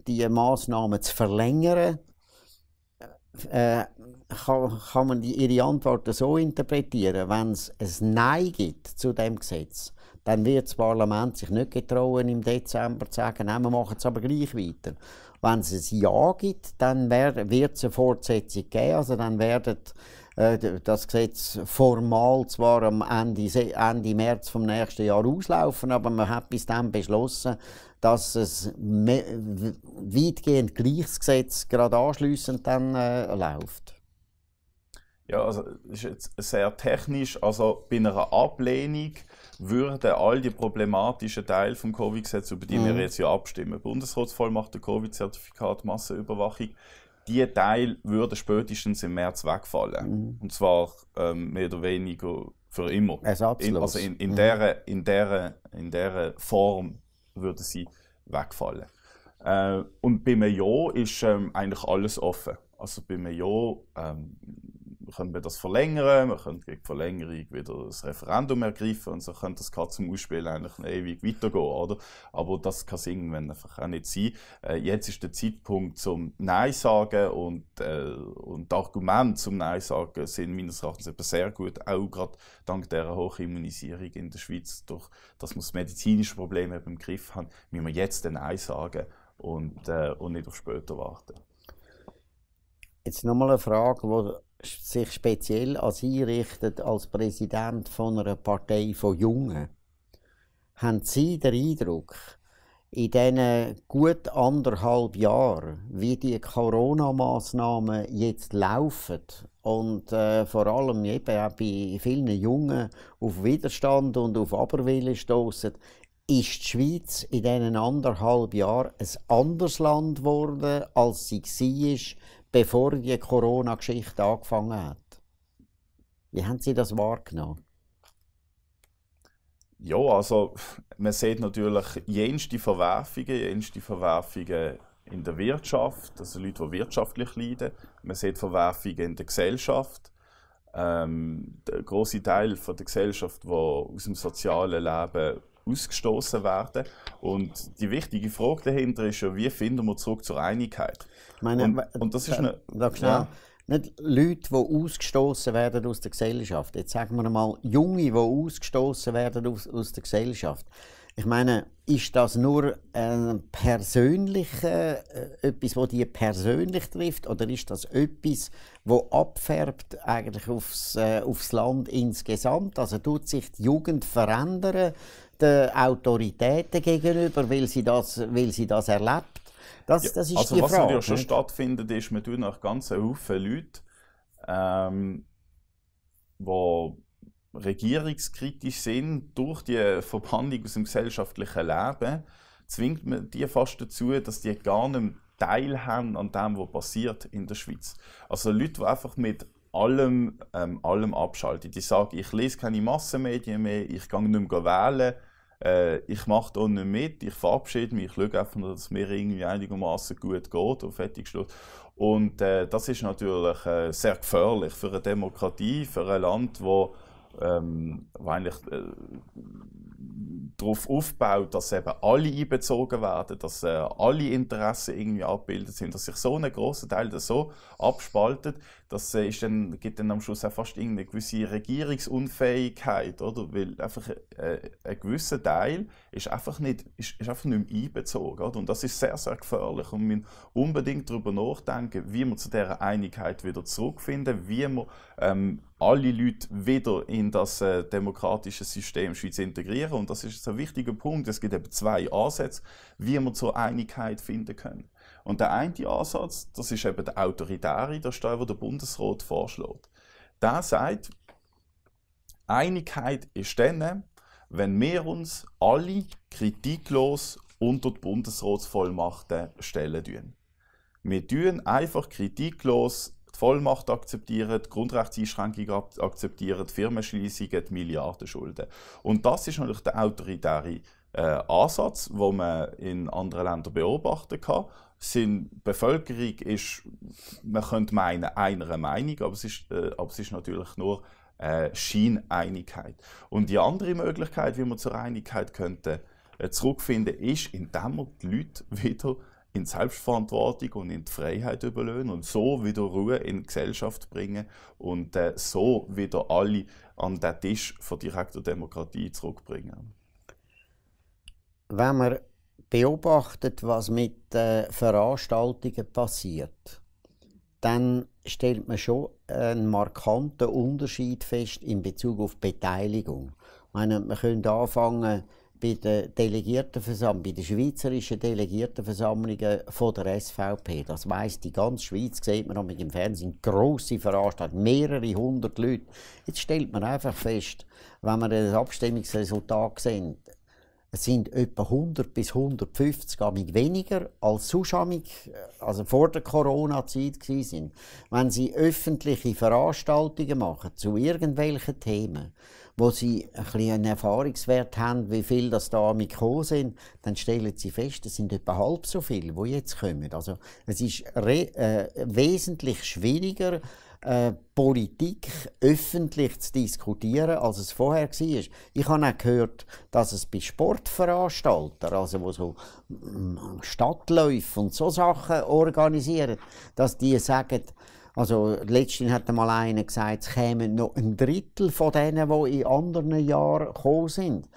die Maßnahmen zu verlängern äh, kann, kann man die, Ihre Antworten so interpretieren, wenn es ein Nein gibt zu dem Gesetz, dann wird das Parlament sich nicht getrauen, im Dezember zu sagen, nein, wir machen es aber gleich weiter. Wenn es ein Ja gibt, dann wird es eine Fortsetzung geben, also dann werden äh, das Gesetz formal zwar am Ende, Ende März vom nächsten Jahr auslaufen, aber man hat bis dann beschlossen, dass es weitgehend gleiches Gesetz gerade anschliessend dann äh, läuft? Ja, also das ist jetzt sehr technisch. Also bei einer Ablehnung würden all die problematischen Teile vom Covid-Gesetz, über die mhm. wir jetzt ja abstimmen, Bundesratsvollmacht, Covid-Zertifikat, Massenüberwachung, die Teile würden spätestens im März wegfallen. Mhm. Und zwar ähm, mehr oder weniger für immer. Ersatzlos. In, also in, in, mhm. der, in, der, in der Form würden sie wegfallen. Äh, und bei einem Ja ist ähm, eigentlich alles offen. Also bei einem Ja ähm, wir können das verlängern, wir können gegen Verlängerung wieder das Referendum ergreifen und so könnte das zum Katzenmausspiel eigentlich ewig weitergehen, oder? Aber das kann es irgendwann einfach auch nicht sein. Äh, jetzt ist der Zeitpunkt zum Nein sagen und, äh, und die Argumente zum Nein sagen sind meines Erachtens eben sehr gut, auch gerade dank dieser Hochimmunisierung in der Schweiz, durch, dass wir das medizinische Problem im Griff haben, müssen wir jetzt den Nein sagen und, äh, und nicht auf später warten. Jetzt nochmal eine Frage, die sich speziell an Sie richtet als Präsident von einer Partei von Jungen, haben Sie den Eindruck, in diesen gut anderthalb Jahren, wie die Corona-Maßnahmen jetzt laufen und äh, vor allem eben auch bei vielen Jungen auf Widerstand und auf Aberwille stoßen, ist die Schweiz in diesen anderthalb Jahren ein anderes Land geworden, als sie war, bevor die Corona-Geschichte angefangen hat. Wie haben Sie das wahrgenommen? Ja, also man sieht natürlich jenste Verwerfungen, jenste Verwerfungen in der Wirtschaft, also Leute, die wirtschaftlich leiden. Man sieht Verwerfungen in der Gesellschaft. Ähm, der große Teil von der Gesellschaft, der aus dem sozialen Leben ausgestoßen werden. Und die wichtige Frage dahinter ist ja, wie finden wir zurück zur Einigkeit? Meine, und, und, das ist äh, eine. Genau. Ja. Nicht Leute, die ausgestoßen werden aus der Gesellschaft. Jetzt sagen wir mal, Junge, die ausgestoßen werden aus, aus der Gesellschaft. Ich meine, ist das nur ein persönliche, äh, etwas, das die persönlich trifft, oder ist das etwas, das abfärbt eigentlich aufs, äh, aufs Land insgesamt? Also tut sich die Jugend verändern den Autoritäten gegenüber, weil sie das, weil sie das erlebt? Das, ja, das ist also die was Frage, natürlich schon stattfindet, ist, man tut nach ganzen Haufen Leute, ähm, die regierungskritisch sind, durch die Verbannung aus dem gesellschaftlichen Leben, zwingt man die fast dazu, dass die gar nicht teilhaben an dem, was passiert in der Schweiz. Also Leute, die einfach mit allem, ähm, allem abschalten. Die sagen, ich lese keine Massenmedien mehr, ich gehe nicht mehr wählen, äh, ich mache da nicht mit, ich verabschiede mich, ich schaue einfach nur, dass es mir irgendwie einigermaßen gut geht und fertig Schluss. Und äh, das ist natürlich äh, sehr gefährlich für eine Demokratie, für ein Land, wo ähm, wo eigentlich äh, darauf aufbaut, dass eben alle einbezogen werden, dass äh, alle Interessen irgendwie abgebildet sind, dass sich so ein großer Teil das so abspaltet, das äh, ist dann, gibt dann am Schluss auch fast irgendeine gewisse Regierungsunfähigkeit, oder? Weil einfach äh, ein gewisser Teil ist einfach nicht, ist, ist einfach nicht mehr einbezogen, oder? Und das ist sehr, sehr gefährlich und wir müssen unbedingt darüber nachdenken, wie wir zu dieser Einigkeit wieder zurückfinden, wie wir ähm, alle Leute wieder in das äh, demokratische System Schweiz integrieren und das ist ein wichtiger Punkt. Es gibt eben zwei Ansätze, wie wir zur Einigkeit finden können. Und der eine Ansatz, das ist eben der autoritäre, das ist der, den der Bundesrat vorschlägt. Der sagt, Einigkeit ist dann, wenn wir uns alle kritiklos unter die Bundesratsvollmachten stellen tun. Wir tun einfach kritiklos die Vollmacht akzeptieren, die Grundrechtseinschränkungen akzeptieren, die Firmenschließungen, die Milliardenschulden. Und das ist natürlich der autoritäre äh, Ansatz, den man in anderen Ländern beobachten kann, sind Bevölkerung ist, man könnte meinen, einer Meinung, aber es ist, äh, aber es ist natürlich nur äh, Scheineinigkeit. Und die andere Möglichkeit, wie man zur Einigkeit könnte äh, zurückfinden, ist, indem man die Leute wieder in Selbstverantwortung und in die Freiheit überlösen und so wieder Ruhe in die Gesellschaft bringen und äh, so wieder alle an den Tisch von direkter Demokratie zurückbringen. Wenn wir beobachtet, was mit äh, Veranstaltungen passiert, dann stellt man schon einen markanten Unterschied fest in Bezug auf Beteiligung. Ich meine, man könnte anfangen bei der Delegiertenversammlung, bei der schweizerischen Delegiertenversammlung äh, von der SVP. Das weiß die ganze Schweiz, sieht man auch im Fernsehen, grosse Veranstaltungen, mehrere hundert Leute. Jetzt stellt man einfach fest, wenn man das Abstimmungsresultat sieht, es sind etwa 100 bis 150 amig weniger als sonst äh, also vor der Corona-Zeit sind. Wenn sie öffentliche Veranstaltungen machen zu irgendwelchen Themen, wo sie ein bisschen einen Erfahrungswert haben, wie viel das da amig gekommen sind, dann stellen sie fest, es sind etwa halb so viele, wo jetzt kommen. Also es ist äh, wesentlich schwieriger, äh, Politik öffentlich zu diskutieren, als es vorher war. Ich habe auch gehört, dass es bei Sportveranstaltern, also wo so mm, Stadtläufe und so Sachen organisieren, dass die sagen, also letztens hat mal einer gesagt, es kämen noch ein Drittel von denen, die in anderen Jahren gekommen sind.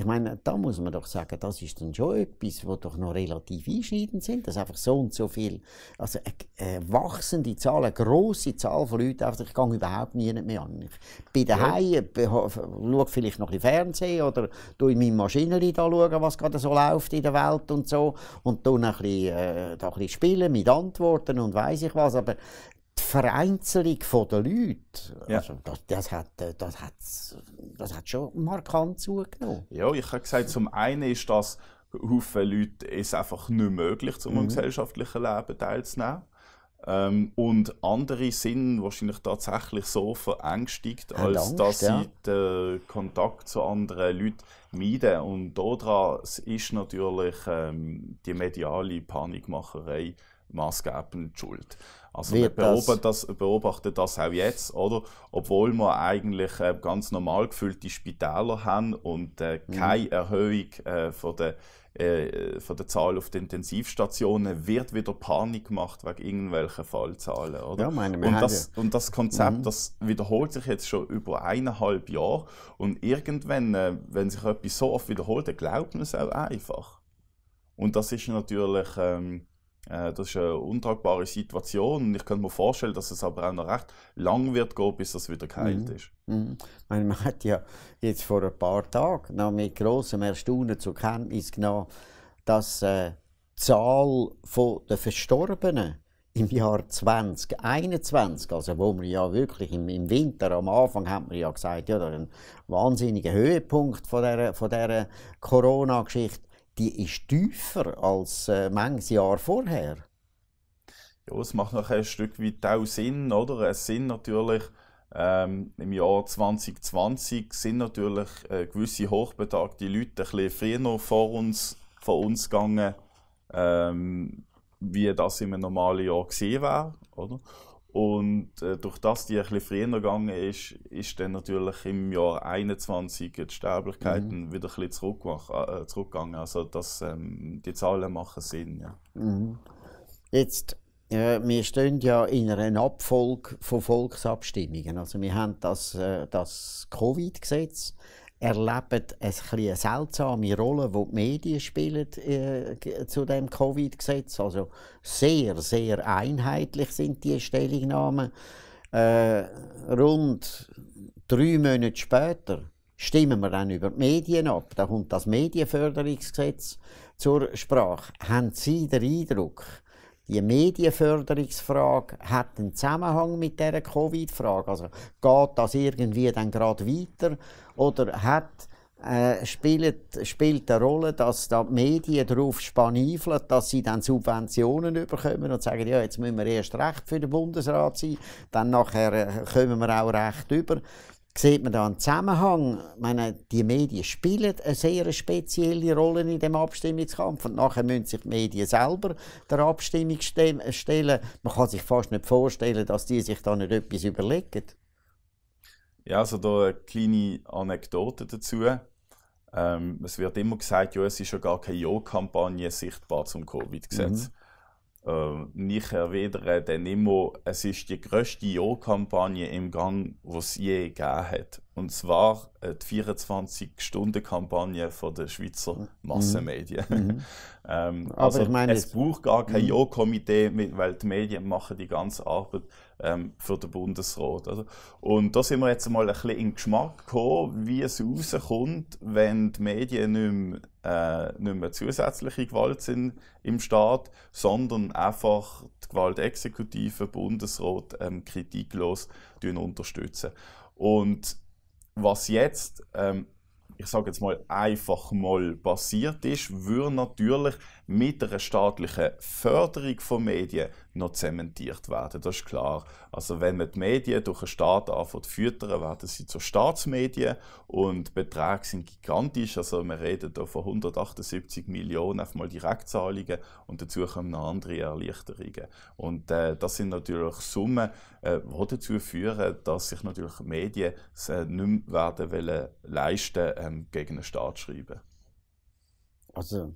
Ich meine, da muss man doch sagen, das ist dann schon etwas, wo doch noch relativ einschneidend sind, dass einfach so und so viel, also eine, äh, eine äh, wachsende Zahl, eine grosse Zahl von Leuten, einfach, ich gehe überhaupt nie mehr an. Ich bin daheim, ja. Äh, schaue vielleicht noch ein Fernsehen oder schaue in meinem Maschinerie da, schauen, was gerade so läuft in der Welt und so und dann ein bisschen, äh, da ein bisschen spielen mit Antworten und weiß ich was, aber die Vereinzelung der Leute, ja. also das, das, hat, äh, das, hat, das hat schon markant zugenommen. Ja, ich habe gesagt, zum einen ist das, Haufen Leute ist einfach nicht möglich, um mhm. am gesellschaftlichen Leben teilzunehmen. Ähm, und andere sind wahrscheinlich tatsächlich so verängstigt, als Angst, dass ja. sie den Kontakt zu anderen Leuten meiden. Und daran ist natürlich ähm, die mediale Panikmacherei maßgebend schuld. Also man beobachtet das, beobachtet das auch jetzt, oder? Obwohl wir eigentlich äh, ganz normal gefüllte Spitäler haben und äh, mhm. keine Erhöhung äh, von, der, äh, von der Zahl auf den Intensivstationen, wird wieder Panik gemacht wegen irgendwelchen Fallzahlen, oder? Ja, meine, und, das, und das Konzept, mhm. das wiederholt sich jetzt schon über eineinhalb Jahre und irgendwann, äh, wenn sich etwas so oft wiederholt, dann glaubt man es auch einfach. Und das ist natürlich... Ähm, äh, das ist eine untragbare Situation ich könnte mir vorstellen, dass es aber auch noch recht lang wird gehen, bis das wieder geheilt mhm. ist. Mhm. Meine, man hat ja jetzt vor ein paar Tagen noch mit großem Erstaunen zur Kenntnis genommen, dass äh, die Zahl der Verstorbenen im Jahr 2021, also wo wir ja wirklich im, im Winter am Anfang haben wir ja gesagt, ja, ein wahnsinniger Höhepunkt von der von der Corona-Geschichte die ist tiefer als äh, manches Jahr vorher. Ja, es macht noch ein Stück weit auch Sinn, oder? Es sind natürlich ähm, im Jahr 2020 sind natürlich äh, gewisse hochbetagte Leute ein bisschen früher noch vor uns, von uns gegangen, ähm, wie das im normalen Jahr gesehen wäre, oder? Und äh, durch das die ein bisschen früher gegangen ist, ist dann natürlich im Jahr 2021 die Sterblichkeiten mhm. wieder etwas zurückgegangen. Äh, zurückgegangen. Also das, ähm, die Zahlen machen Sinn. Ja. Mhm. Jetzt, äh, wir stehen ja in einer Abfolge von Volksabstimmungen. Also wir haben das, äh, das Covid-Gesetz erleben eine seltsame Rolle, die die Medien spielen äh, zu dem Covid-Gesetz. Also sehr, sehr einheitlich sind die Stellungnahmen. Äh, rund drei Monate später stimmen wir dann über die Medien ab. Da kommt das Medienförderungsgesetz zur Sprache. Haben Sie den Eindruck, die Medienförderungsfrage hat einen Zusammenhang mit der Covid-Frage. Also geht das irgendwie dann gerade weiter oder hat äh, spielt, spielt eine Rolle, dass da die Medien darauf spaniflen, dass sie dann Subventionen überkommen und sagen, ja, jetzt müssen wir erst recht für den Bundesrat sein, dann nachher äh, kommen wir auch recht über sieht man da einen Zusammenhang. Ich meine, die Medien spielen eine sehr spezielle Rolle in dem Abstimmungskampf und nachher müssen sich die Medien selber der Abstimmung stellen. Man kann sich fast nicht vorstellen, dass die sich da nicht etwas überlegen. Ja, also da eine kleine Anekdote dazu. Ähm, es wird immer gesagt, ja, es ist ja gar keine jo kampagne sichtbar zum Covid-Gesetz. Mhm. Ähm, ich erwidere dann immer, es ist die grösste jo kampagne im Gang, die es je gegeben hat. Und zwar die 24-Stunden-Kampagne der Schweizer mhm. Massenmedien. Mhm. mhm. <laughs> ähm, also ich meine, es braucht gar kein mhm. jo komitee weil die Medien machen die ganze Arbeit ähm, für den Bundesrat. Also, und da sind wir jetzt mal ein bisschen in den Geschmack gekommen, wie es rauskommt, wenn die Medien nicht mehr, äh, nicht mehr zusätzliche Gewalt sind im Staat, sondern einfach die Gewaltexekutive, Bundesrat ähm, kritiklos unterstützen. Und was jetzt ähm, ich sage jetzt mal, einfach mal passiert ist, würde natürlich mit einer staatlichen Förderung von Medien noch zementiert werden. Das ist klar. Also wenn man die Medien durch einen Staat anfängt zu füttern, werden sie zu Staatsmedien und die Beträge sind gigantisch. Also wir reden hier von 178 Millionen auf mal Direktzahlungen und dazu kommen noch andere Erleichterungen. Und äh, das sind natürlich Summen, äh, die dazu führen, dass sich natürlich Medien äh, nicht mehr werden wollen leisten ähm, gegen einen Staat zu schreiben. Also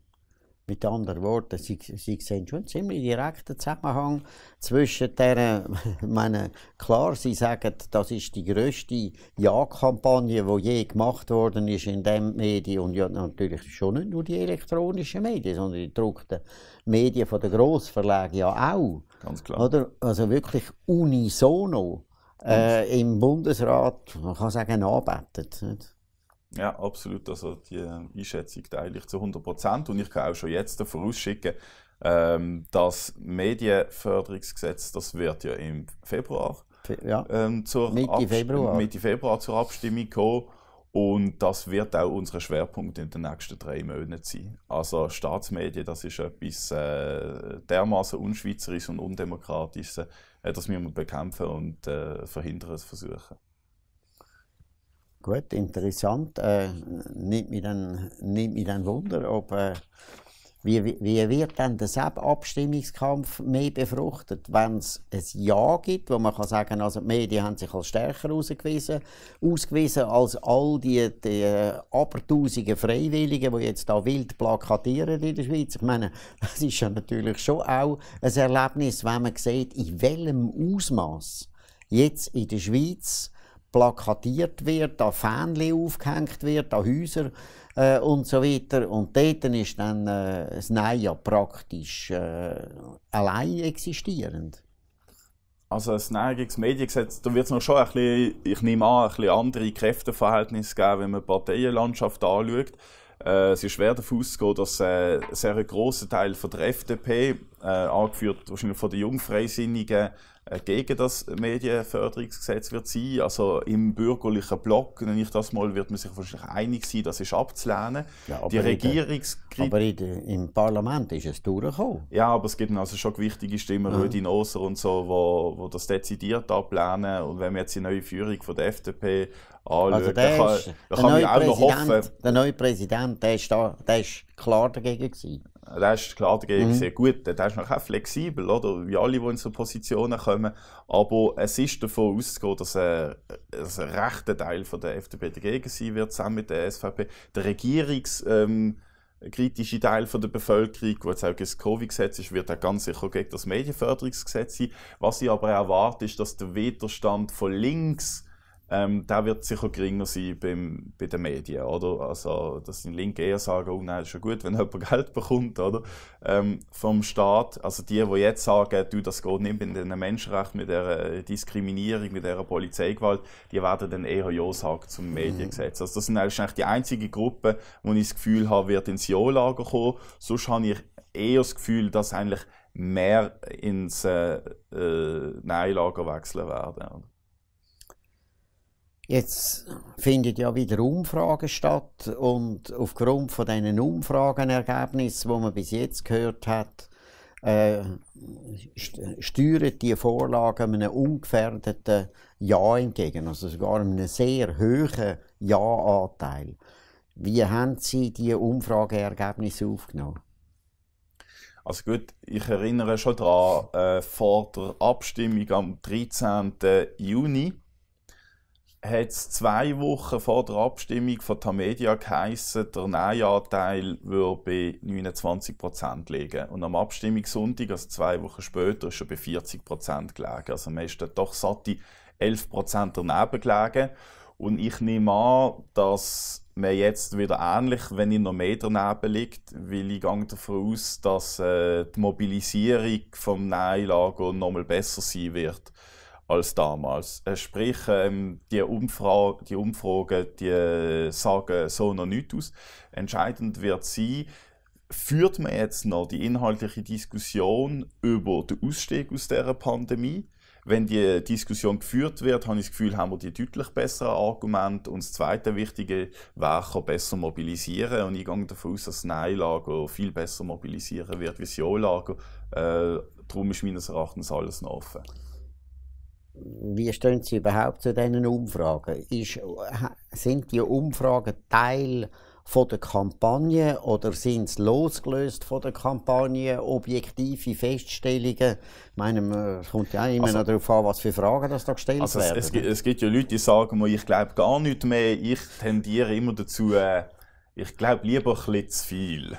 mit anderen Worten, Sie, Sie sehen schon einen ziemlich direkten Zusammenhang zwischen der, <laughs> meine, klar, Sie sagen, das ist die größte Ja-Kampagne, die je gemacht worden ist in dem Medien. und ja, natürlich schon nicht nur die elektronischen Medien, sondern die gedruckten Medien von den Grossverlagen ja auch. Ganz klar. Oder? Also wirklich unisono äh, im Bundesrat, man kann sagen, arbeitet. Nicht? Ja, absolut. Also die ähm, Einschätzung teile ich zu 100 Prozent. Und ich kann auch schon jetzt vorausschicken, ähm, das Medienförderungsgesetz, das wird ja im Februar, ja. Ähm, zur Mitte, Februar. Mitte Februar zur Abstimmung kommen. Und das wird auch unser Schwerpunkt in den nächsten drei Monaten sein. Also Staatsmedien, das ist etwas äh, dermaßen unschweizerisches und undemokratisches, äh, das müssen wir bekämpfen und äh, verhindern, versuchen. Gut, interessant. Äh, nimmt, mich dann, nimmt mich dann Wunder, ob, äh, wie, wie wird denn der Abstimmungskampf mehr befruchtet, wenn es ein Ja gibt, wo man kann sagen also die Medien haben sich als stärker ausgewiesen, ausgewiesen als all die, die äh, abertausende Freiwilligen, die jetzt da wild plakatieren in der Schweiz. Ich meine, <laughs> das ist ja natürlich schon auch ein Erlebnis, wenn man sieht, in welchem Ausmaß jetzt in der Schweiz plakatiert wird, an Fähnchen aufgehängt wird, an Häuser äh, und so weiter. Und dort ist dann äh, das Nein ja praktisch äh, allein existierend. Also das Nein gegen das Mediengesetz, da wird es noch schon ein bisschen, ich nehme an, ein bisschen andere Kräfteverhältnisse geben, wenn man die Parteienlandschaft anschaut. Äh, es ist schwer davon auszugehen, dass äh, sehr ein grosser Teil von der FDP, äh, angeführt wahrscheinlich von den Jungfreisinnigen, äh, gegen das Medienförderungsgesetz wird sein. Also im bürgerlichen Block, nenne ich das mal, wird man sich wahrscheinlich einig sein, das ist abzulehnen. Ja, aber die Regierungskritik... Aber der, im Parlament ist es durchgekommen. Ja, aber es gibt also schon wichtige Stimmen, mhm. Rödin Oser und so, wo, wo das dezidiert ablehnen. Und wenn wir jetzt die neue Führung von der FDP anschauen, also der dann kann, ist, dann kann man auch noch hoffen... Der neue Präsident, der ist, da, der ist klar dagegen gewesen. Der ist klar dagegen mhm. sehr gut. Der ist auch flexibel, oder? Wie alle, die in so Positionen kommen. Aber es ist davon auszugehen, dass ein, ein rechter Teil von der FDP dagegen sein wird, zusammen mit der SVP. Der regierungskritische Ähm, Teil von der Bevölkerung, der jetzt auch das Covid-Gesetz ist, wird auch ganz sicher gegen das Medienförderungsgesetz sein. Was ich aber erwarte, ist, dass der Widerstand von links ähm, der wird sicher geringer sein beim, bei den Medien, oder? Also, dass die Linke eher sagen, oh nein, ist ja gut, <laughs> wenn jemand Geld bekommt, oder? Ähm, vom Staat, also die, die jetzt sagen, du, das geht nicht mit den Menschenrechten, mit der äh, Diskriminierung, mit der Polizeigewalt, die werden dann eher Ja sagen zum mhm. Mediengesetz. Also, das sind eigentlich die einzige Gruppe, wo ich das Gefühl habe, wird ins Ja-Lager kommen. Sonst habe ich eher das Gefühl, dass eigentlich mehr ins äh, äh Nein-Lager wechseln werden. Oder? Jetzt findet ja wieder Umfragen statt und aufgrund von diesen Umfragenergebnissen, wo man bis jetzt gehört hat, äh, steuert die Vorlage einem ungefährdeten Ja entgegen, also sogar einem sehr hohen Ja-Anteil. Wie haben Sie diese Umfrageergebnisse aufgenommen? Also gut, ich erinnere schon daran, äh, vor der Abstimmung am 13. Juni hat es zwei Wochen vor der Abstimmung von Tamedia geheissen, der Nein-Anteil würde bei 29 liegen. Und am Abstimmungssonntag, also zwei Wochen später, ist er bei 40 gelegen. Also man ist dann doch satte 11 daneben gelegen. Und ich nehme an, dass man jetzt wieder ähnlich, wenn ich noch mehr daneben liegt, weil ich gehe davon aus, dass äh, die Mobilisierung vom Nein-Lager mal besser sein wird als damals. Äh, sprich, ähm, die, Umfra die Umfragen die äh, sagen so noch nichts aus. Entscheidend wird sein, führt man jetzt noch die inhaltliche Diskussion über den Ausstieg aus dieser Pandemie? Wenn die Diskussion geführt wird, habe ich das Gefühl, haben wir die deutlich besseren Argumente. Und das zweite wichtige wäre, besser mobilisieren. Und ich gehe davon aus, dass Nein-Lager viel besser mobilisieren wird wie das Ja-Lager. Äh, darum ist meines Erachtens alles noch offen wie stehen Sie überhaupt zu diesen Umfragen? Ist, sind die Umfragen Teil von der Kampagne oder sind sie losgelöst von der Kampagne, objektive Feststellungen? Ich meine, es kommt ja immer also, noch darauf an, was für Fragen das da gestellt also werden. Es, es, gibt, ne? es, gibt ja Leute, die sagen, ich glaube gar nicht mehr, ich tendiere immer dazu, äh, ich glaube lieber ein bisschen zu viel.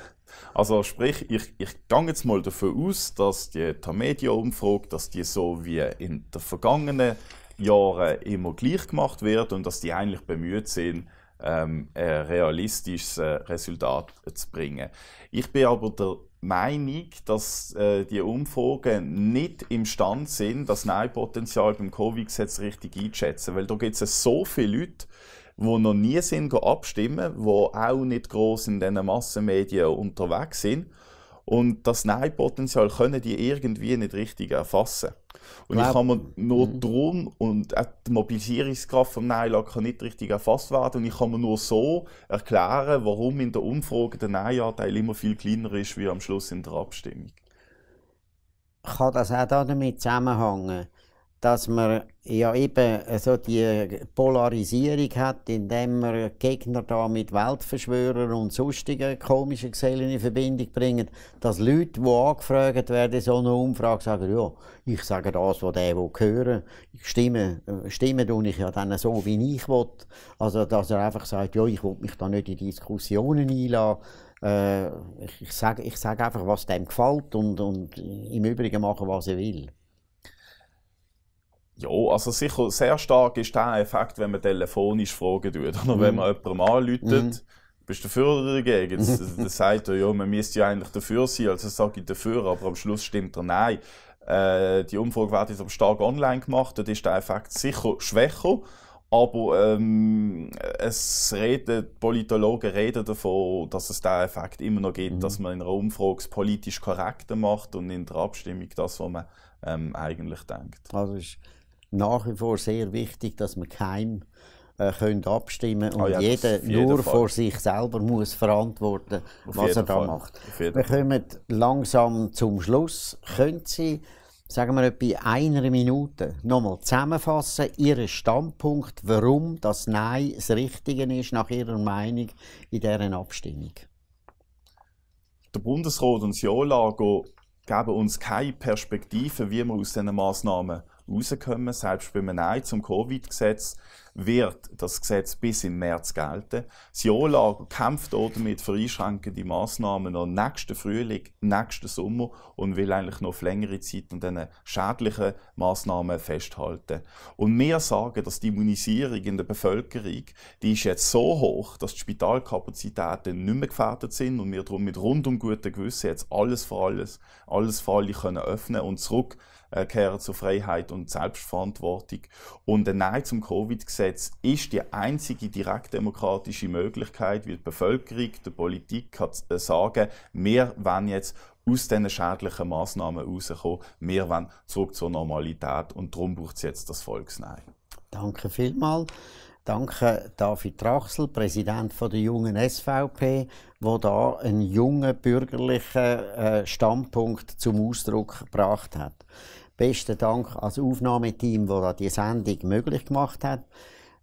Also sprich, ich, ich gehe jetzt mal davon aus, dass die Tamedia-Umfrage, dass die so wie in den vergangenen Jahren immer gleich gemacht wird und dass die eigentlich bemüht sind, ähm, ein realistisches äh, Resultat zu bringen. Ich bin aber der Meinung, dass äh, die Umfragen nicht imstand sind, das Neupotenzial beim Covid-Gesetz richtig einzuschätzen. Weil da gibt es so viele Leute, die noch nie sind, abstimmen, die auch nicht groß in diesen Massenmedien unterwegs sind. Und das Nein-Potenzial können die irgendwie nicht richtig erfassen. Und Glaub, ich kann mir nur mhm. drum und auch die Mobilisierungskraft vom Nein-Lag kann nicht richtig erfasst werden. Und ich kann mir nur so erklären, warum in der Umfrage der Nein-Anteil immer viel kleiner ist, wie am Schluss in der Abstimmung. Kann das auch damit zusammenhängen, dass man ja eben äh, so die Polarisierung hat, indem man Gegner da mit Weltverschwörern und sonstigen komischen Gesellen in Verbindung bringt, dass Leute, die angefragt werden, so eine Umfrage sagen, ja, ich sage das, was der will hören, ich stimme, äh, stimme tue ich ja dann so, wie ich will. Also, dass er einfach sagt, ja, ich will mich da nicht in Diskussionen einlassen, äh, ich, ich sage ich sag einfach, was dem gefällt und, und im Übrigen machen, was er will. Ja, also sicher, sehr stark ist der Effekt, wenn man telefonisch fragen tut. Oder mhm. wenn man jemandem anläutet, mhm. bist du dafür oder dagegen? Mhm. Das, sagt er, ja, man müsste ja eigentlich dafür sein, also sage ich dafür, aber am Schluss stimmt er nein. Äh, die Umfrage wird jetzt aber stark online gemacht, dort ist der Effekt sicher schwächer. Aber ähm, es reden, Politologen reden davon, dass es diesen Effekt immer noch gibt, mhm. dass man in einer Umfrage das politisch Korrekte macht und in der Abstimmung das, was man ähm, eigentlich denkt. Also ist nach wie vor sehr wichtig, dass man geheim äh, können abstimmen und oh ja, jeder nur Fall. vor sich selber muss verantworten, auf was er da Fall. macht. Wir kommen langsam zum Schluss. Können Sie, sagen wir etwa einer Minute, nochmal zusammenfassen Ihren Standpunkt, warum das Nein das Richtige ist nach Ihrer Meinung in deren Abstimmung? Der Bundesrat und die Anlage geben uns keine Perspektive, wie man aus diesen Massnahmen rauskommen. Selbst wenn man Nein zum Covid-Gesetz wird das Gesetz bis im März gelten. Das Jo-Lager kämpft damit für einschränkende Massnahmen noch nächsten Frühling, nächsten Sommer und will eigentlich noch für längere Zeit an diesen schädlichen Massnahmen festhalten. Und wir sagen, dass die Immunisierung in der Bevölkerung, die ist jetzt so hoch, dass die Spitalkapazitäten nicht mehr gefährdet sind und wir darum mit rundum gutem Gewissen jetzt alles für alles, alles für alle können öffnen und zurück äh, Kehren zur Freiheit und Selbstverantwortung. Und ein Nein zum Covid-Gesetz ist die einzige direktdemokratische Möglichkeit, wie die Bevölkerung die Politik kann äh, sagen, wir wollen jetzt aus diesen schädlichen Massnahmen rauskommen, wir wollen zurück zur Normalität und darum braucht es jetzt das Volksnein. Danke vielmals. Danke David Trachsel, Präsident der jungen SVP, wo da einen jungen bürgerlichen äh, Standpunkt zum Ausdruck gebracht hat. Besten Dank ans Aufnahmeteam, das die Sendung möglich gemacht hat.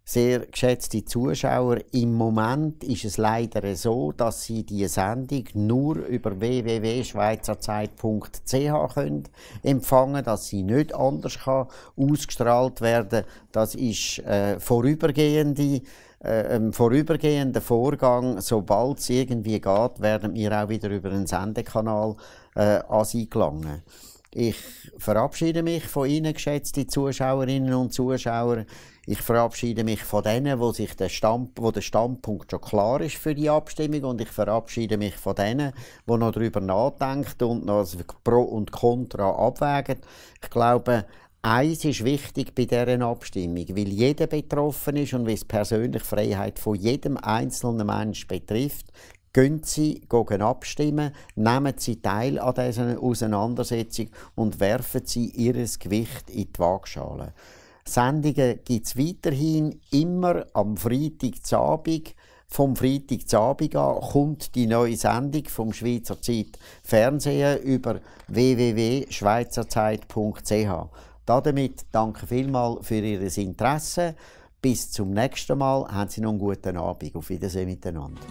Sehr geschätzte Zuschauer, im Moment ist es leider so, dass Sie die Sendung nur über www.schweizerzeit.ch können empfangen, dass sie nicht anders kann ausgestrahlt werden. Das ist äh, vorübergehende äh, ähm, vorübergehender Vorgang. Sobald es irgendwie geht, werden wir auch wieder über einen Sendekanal äh, an Sie gelangen. Ich verabschiede mich von Ihnen, geschätzte Zuschauerinnen und Zuschauer. Ich verabschiede mich von denen, wo, sich der, Stand, wo der Standpunkt schon klar ist für die Abstimmung und ich verabschiede mich von denen, wo noch darüber nachdenken und noch Pro und Contra abwägen. Ich glaube, eins ist wichtig bei deren Abstimmung, weil jeder betroffen ist und weil es persönliche Freiheit von jedem einzelnen Menschen betrifft, gehen Sie gehen abstimmen, nehmen Sie teil an dieser Auseinandersetzung und werfen Sie Ihr Gewicht in die Waagschale. Sendungen gibt es weiterhin immer am Freitagabend. Vom Freitagabend an kommt die neue Sendung vom Schweizer Zeit Fernsehen über www.schweizerzeit.ch. Damit danke vielmals für Ihr Interesse. Bis zum nächsten Mal. Haben Sie noch einen guten Abend. Auf Wiedersehen miteinander.